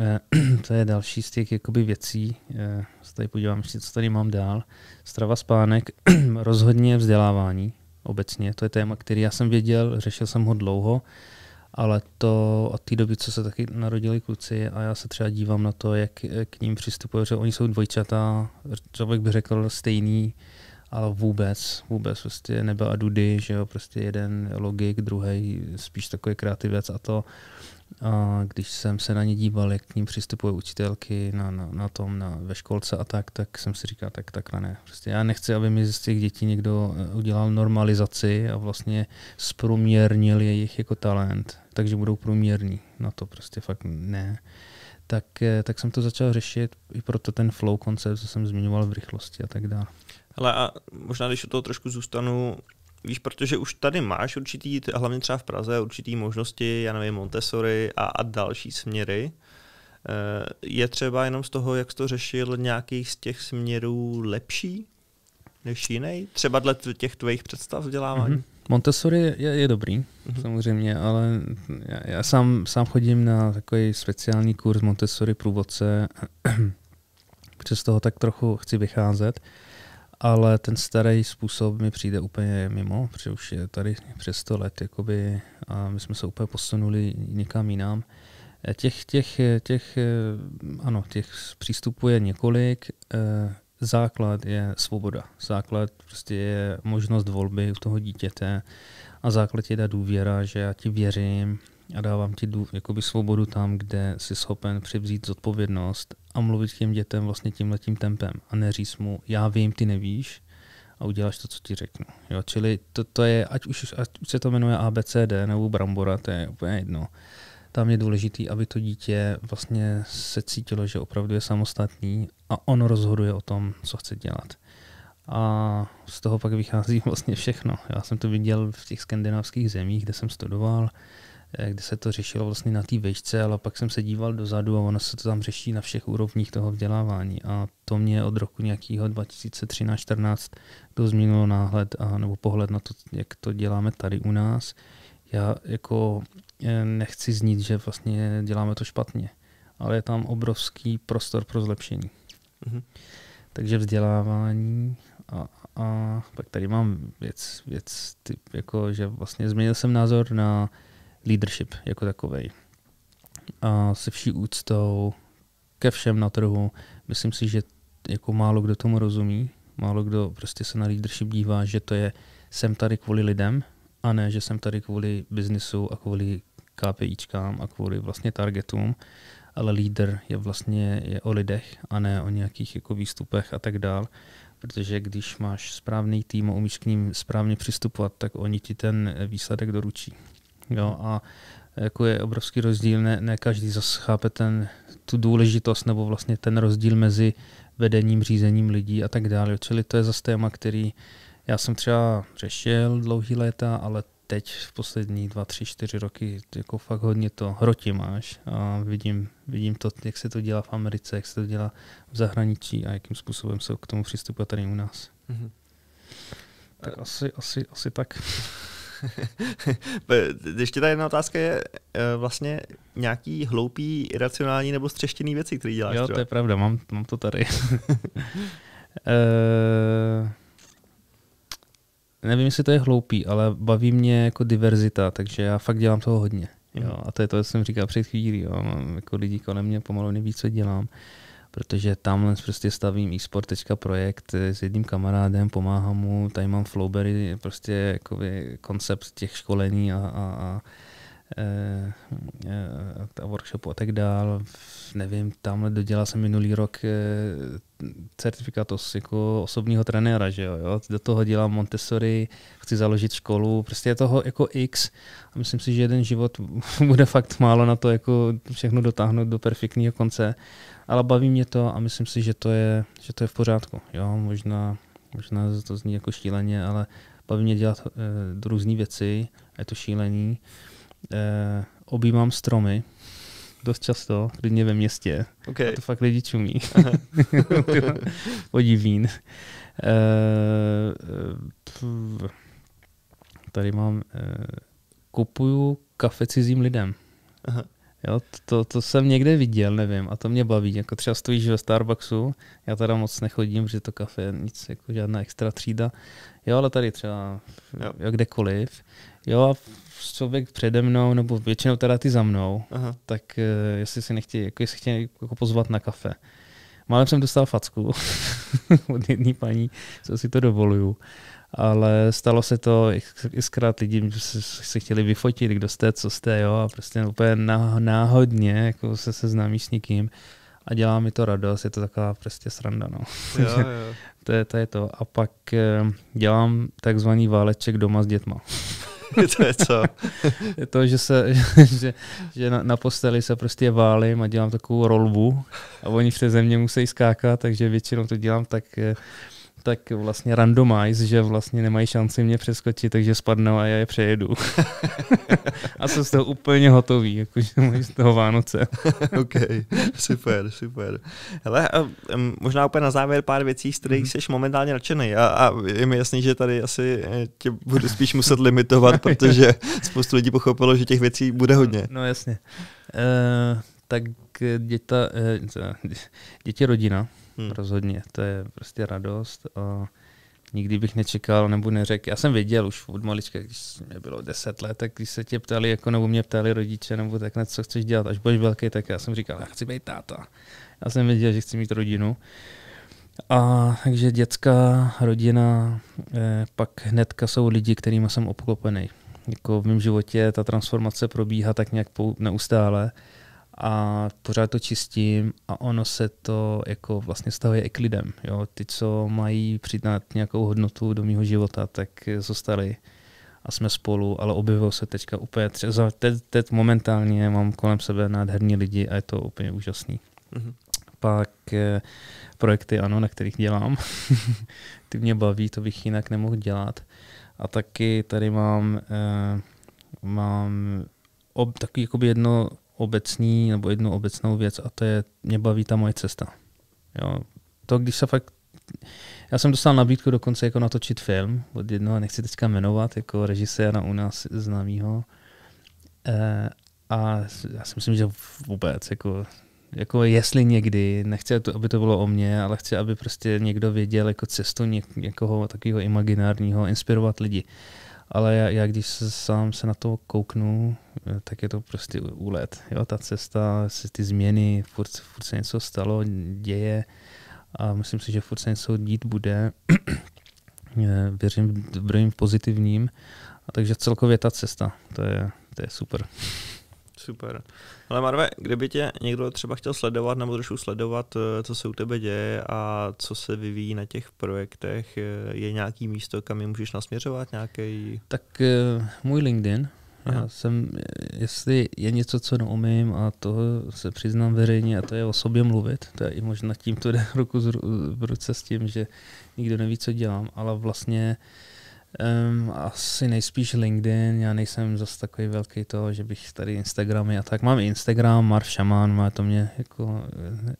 eh, to je další z těch jakoby věcí. Eh, tady podívám ještě, co tady mám dál. Strava, spánek, rozhodně vzdělávání obecně. To je téma, který já jsem věděl, řešil jsem ho dlouho ale to od té doby, co se taky narodili kluci a já se třeba dívám na to, jak k ním přistupuje, že oni jsou dvojčata, člověk by řekl stejný, ale vůbec, vůbec prostě nebe a dudy, že jo, prostě jeden logik, druhý spíš takový kreativec a to a když jsem se na ně díval, jak k ním přistupují učitelky na, na, na tom, na, ve školce a tak, tak jsem si říkal, tak takhle ne. Prostě já nechci, aby mi z těch dětí někdo eh, udělal normalizaci a vlastně zprůměrnil jejich jako talent, takže budou průměrní. Na to prostě fakt ne. Tak, eh, tak jsem to začal řešit, i proto ten flow koncept, co jsem zmiňoval v rychlosti a tak dále. Hele, a možná, když o toho trošku zůstanu, Víš, protože už tady máš určitý, hlavně třeba v Praze, určitý možnosti, já nevím, Montessori a, a další směry. Eh, je třeba jenom z toho, jak jsi to řešil, nějaký z těch směrů lepší než jiný? Třeba dle těch tvých představ vzdělávání? Mm-hmm. Montessori je, je dobrý, mm-hmm. samozřejmě, ale já, já sám, sám chodím na takový speciální kurz Montessori průvodce, přes toho tak trochu chci vycházet ale ten starý způsob mi přijde úplně mimo, protože už je tady přes 100 let jakoby, a my jsme se úplně posunuli někam jinam. Eh, těch, těch, těch, eh, ano, těch přístupů je několik. Eh, základ je svoboda. Základ prostě je možnost volby u toho dítěte a základ je ta důvěra, že já ti věřím, a dávám ti dů, jakoby svobodu tam, kde jsi schopen přivzít zodpovědnost a mluvit těm dětem vlastně tímhletím tempem a neříct mu, já vím, ty nevíš a uděláš to, co ti řeknu. Jo, čili to, to je, ať už, ať už se to jmenuje ABCD nebo Brambora, to je úplně jedno. Tam je důležité, aby to dítě vlastně se cítilo, že opravdu je samostatný a ono rozhoduje o tom, co chce dělat a z toho pak vychází vlastně všechno. Já jsem to viděl v těch skandinávských zemích, kde jsem studoval, Eh, kde se to řešilo vlastně na té výšce, ale pak jsem se díval dozadu a ono se to tam řeší na všech úrovních toho vzdělávání a to mě od roku nějakého 2013-14 to změnilo náhled a nebo pohled na to, jak to děláme tady u nás. Já jako eh, nechci znít, že vlastně děláme to špatně, ale je tam obrovský prostor pro zlepšení. Mm-hmm. Takže vzdělávání a, a pak tady mám věc, věc typ, jako, že vlastně změnil jsem názor na leadership jako takový. A se vší úctou ke všem na trhu, myslím si, že jako málo kdo tomu rozumí, málo kdo prostě se na leadership dívá, že to je jsem tady kvůli lidem a ne, že jsem tady kvůli biznisu a kvůli KPIčkám a kvůli vlastně targetům, ale líder je vlastně je o lidech a ne o nějakých jako výstupech a tak dál, protože když máš správný tým a umíš k ním správně přistupovat, tak oni ti ten výsledek doručí. Jo, a jako je obrovský rozdíl, ne, ne každý zase chápe ten, tu důležitost nebo vlastně ten rozdíl mezi vedením, řízením lidí a tak dále. Čili to je zase téma, který já jsem třeba řešil dlouhý léta, ale teď v poslední dva, tři, čtyři roky jako fakt hodně to hroti máš a vidím, vidím to, jak se to dělá v Americe, jak se to dělá v zahraničí a jakým způsobem se k tomu přistupuje tady u nás. Mm-hmm. Tak asi, asi, asi tak. Ještě ta jedna otázka je eh, vlastně nějaký hloupý, iracionální nebo střeštěný věci, které děláš. Jo, třeba. to je pravda, mám, mám to tady. uh nevím, jestli to je hloupý, ale baví mě jako diverzita, takže já fakt dělám toho hodně. Jo. Mhm. A to je to, co jsem říkal před chvílí. Jo. Mám jako lidi kolem mě pomalu neví, co dělám protože tamhle prostě stavím e-sport teďka projekt eh, s jedním kamarádem, pomáhám mu, tady mám Flowberry, prostě koncept těch školení a, a, a Eh, eh, a workshopu a tak dál. Nevím, tamhle dodělal jsem minulý rok eh, certifikát jako osobního trenéra, že jo, jo? Do toho dělám Montessori, chci založit školu, prostě je toho jako x a myslím si, že jeden život bude fakt málo na to jako všechno dotáhnout do perfektního konce, ale baví mě to a myslím si, že to je, že to je v pořádku, jo, možná, možná to zní jako šíleně, ale baví mě dělat e, různé věci, je to šílení eh, objímám stromy dost často, klidně ve městě. Okay. A to fakt lidi čumí. Podivín. Eh, eh tady mám, eh, kupuju kafe cizím lidem. Aha. Jo, to, to jsem někde viděl, nevím, a to mě baví. Jako třeba stojíš ve Starbucksu, já teda moc nechodím, protože to kafe je nic, jako žádná extra třída. Jo, ale tady třeba jo. Jo, kdekoliv. Jo, a člověk přede mnou, nebo většinou teda ty za mnou, Aha. tak uh, jestli si nechtějí, jako jestli chtějí jako pozvat na kafe. Málem jsem dostal facku od jedné paní, co si to dovoluju ale stalo se to, zkrát lidi se chtěli vyfotit, kdo jste, co jste, jo, a prostě úplně náhodně jako se seznámíš s někým a dělá mi to radost, je to taková prostě sranda, no. Jo, jo. to, je, to je to. A pak eh, dělám takzvaný váleček doma s dětma. to je co? je to, že, se, že, že na, na posteli se prostě válím a dělám takovou rolbu a oni v té země musí skákat, takže většinou to dělám tak eh, tak vlastně randomize, že vlastně nemají šanci mě přeskočit, takže spadnou a já je přejedu. a jsem z toho úplně hotový, jakože mají z toho Vánoce. ok, super, super. Hele, a, um, možná úplně na závěr pár věcí, z kterých mhm. jsi momentálně nadšený a, a je mi jasný, že tady asi eh, tě budu spíš muset limitovat, protože spoustu lidí pochopilo, že těch věcí bude hodně. No, no jasně. Uh, tak děta, eh, děti rodina hmm. rozhodně. To je prostě radost. A nikdy bych nečekal nebo neřekl. Já jsem věděl už od malička, když mě bylo 10 let, tak když se tě ptali, jako nebo mě ptali rodiče, nebo tak na co chceš dělat, až budeš velký, tak já jsem říkal, já chci být táta. Já jsem věděl, že chci mít rodinu. A takže dětská rodina, eh, pak hnedka jsou lidi, kterými jsem obklopený. Jako v mém životě ta transformace probíhá tak nějak neustále a pořád to čistím a ono se to jako vlastně stavuje i klidem. Jo? Ty, co mají přidat nějakou hodnotu do mého života, tak zůstali a jsme spolu, ale objevil se teďka úplně, třeba teď, teď momentálně mám kolem sebe nádherní lidi a je to úplně úžasný. Mm-hmm. Pak eh, projekty, ano, na kterých dělám, ty mě baví, to bych jinak nemohl dělat. A taky tady mám, eh, mám ob, takový jedno obecný nebo jednu obecnou věc a to je, mě baví ta moje cesta. Jo. To, když se fakt já jsem dostal nabídku dokonce jako natočit film od jednoho, nechci teďka jmenovat, jako režiséra u nás známýho. E, a já si myslím, že vůbec, jako, jako jestli někdy, nechci, aby to bylo o mně, ale chci, aby prostě někdo věděl jako cestu někoho takového imaginárního, inspirovat lidi ale já, já když se, sám se na to kouknu, eh, tak je to prostě úlet. Jo, ta cesta, ty změny, furt, furt se něco stalo, děje a myslím si, že furt se něco dít bude. Eh, věřím v dobrým, pozitivním. A takže celkově ta cesta, to je, to je super. Super. Ale Marve, kdyby tě někdo třeba chtěl sledovat nebo trošku sledovat, eh, co se u tebe děje a co se vyvíjí na těch projektech, eh, je nějaký místo, kam je můžeš nasměřovat? Nějaký... Tak eh, můj LinkedIn. Aha. Já jsem, jestli je něco, co neumím a to se přiznám veřejně a to je o sobě mluvit, to je i možná tím to jde ruku v ruce s tím, že nikdo neví, co dělám, ale vlastně Um, asi nejspíš LinkedIn, já nejsem zas takový velký to, že bych tady Instagramy a tak. Mám Instagram, Marv Šaman, má to mě jako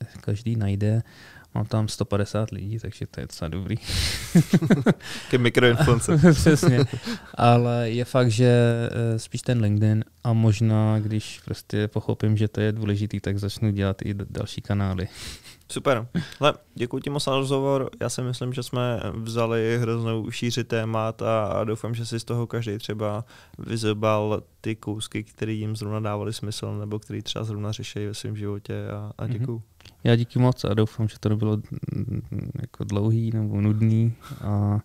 eh, každý najde. Mám tam 150 lidí, takže to je docela dobrý. Ke mikroinfluence. Přesně. Ale je fakt, že eh, spíš ten LinkedIn a možná, když prostě pochopím, že to je důležitý, tak začnu dělat i další kanály. Super. Hle, děkuji ti moc za rozhovor. Já si myslím, že jsme vzali hroznou šíři témat a doufám, že si z toho každý třeba vyzobal ty kousky, které jim zrovna dávaly smysl nebo který třeba zrovna řeší ve svém životě a, a mhm. děkuji. Mm-hmm. Já díky moc a doufám, že to nebylo mm, jako dlouhý nebo nudný. A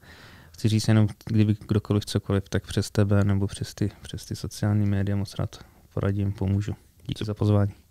chci říct jenom, kdyby kdokoliv cokoliv, tak přes tebe nebo přes ty, přes ty sociální média moc rád poradím, pomůžu. Díky za pozvání.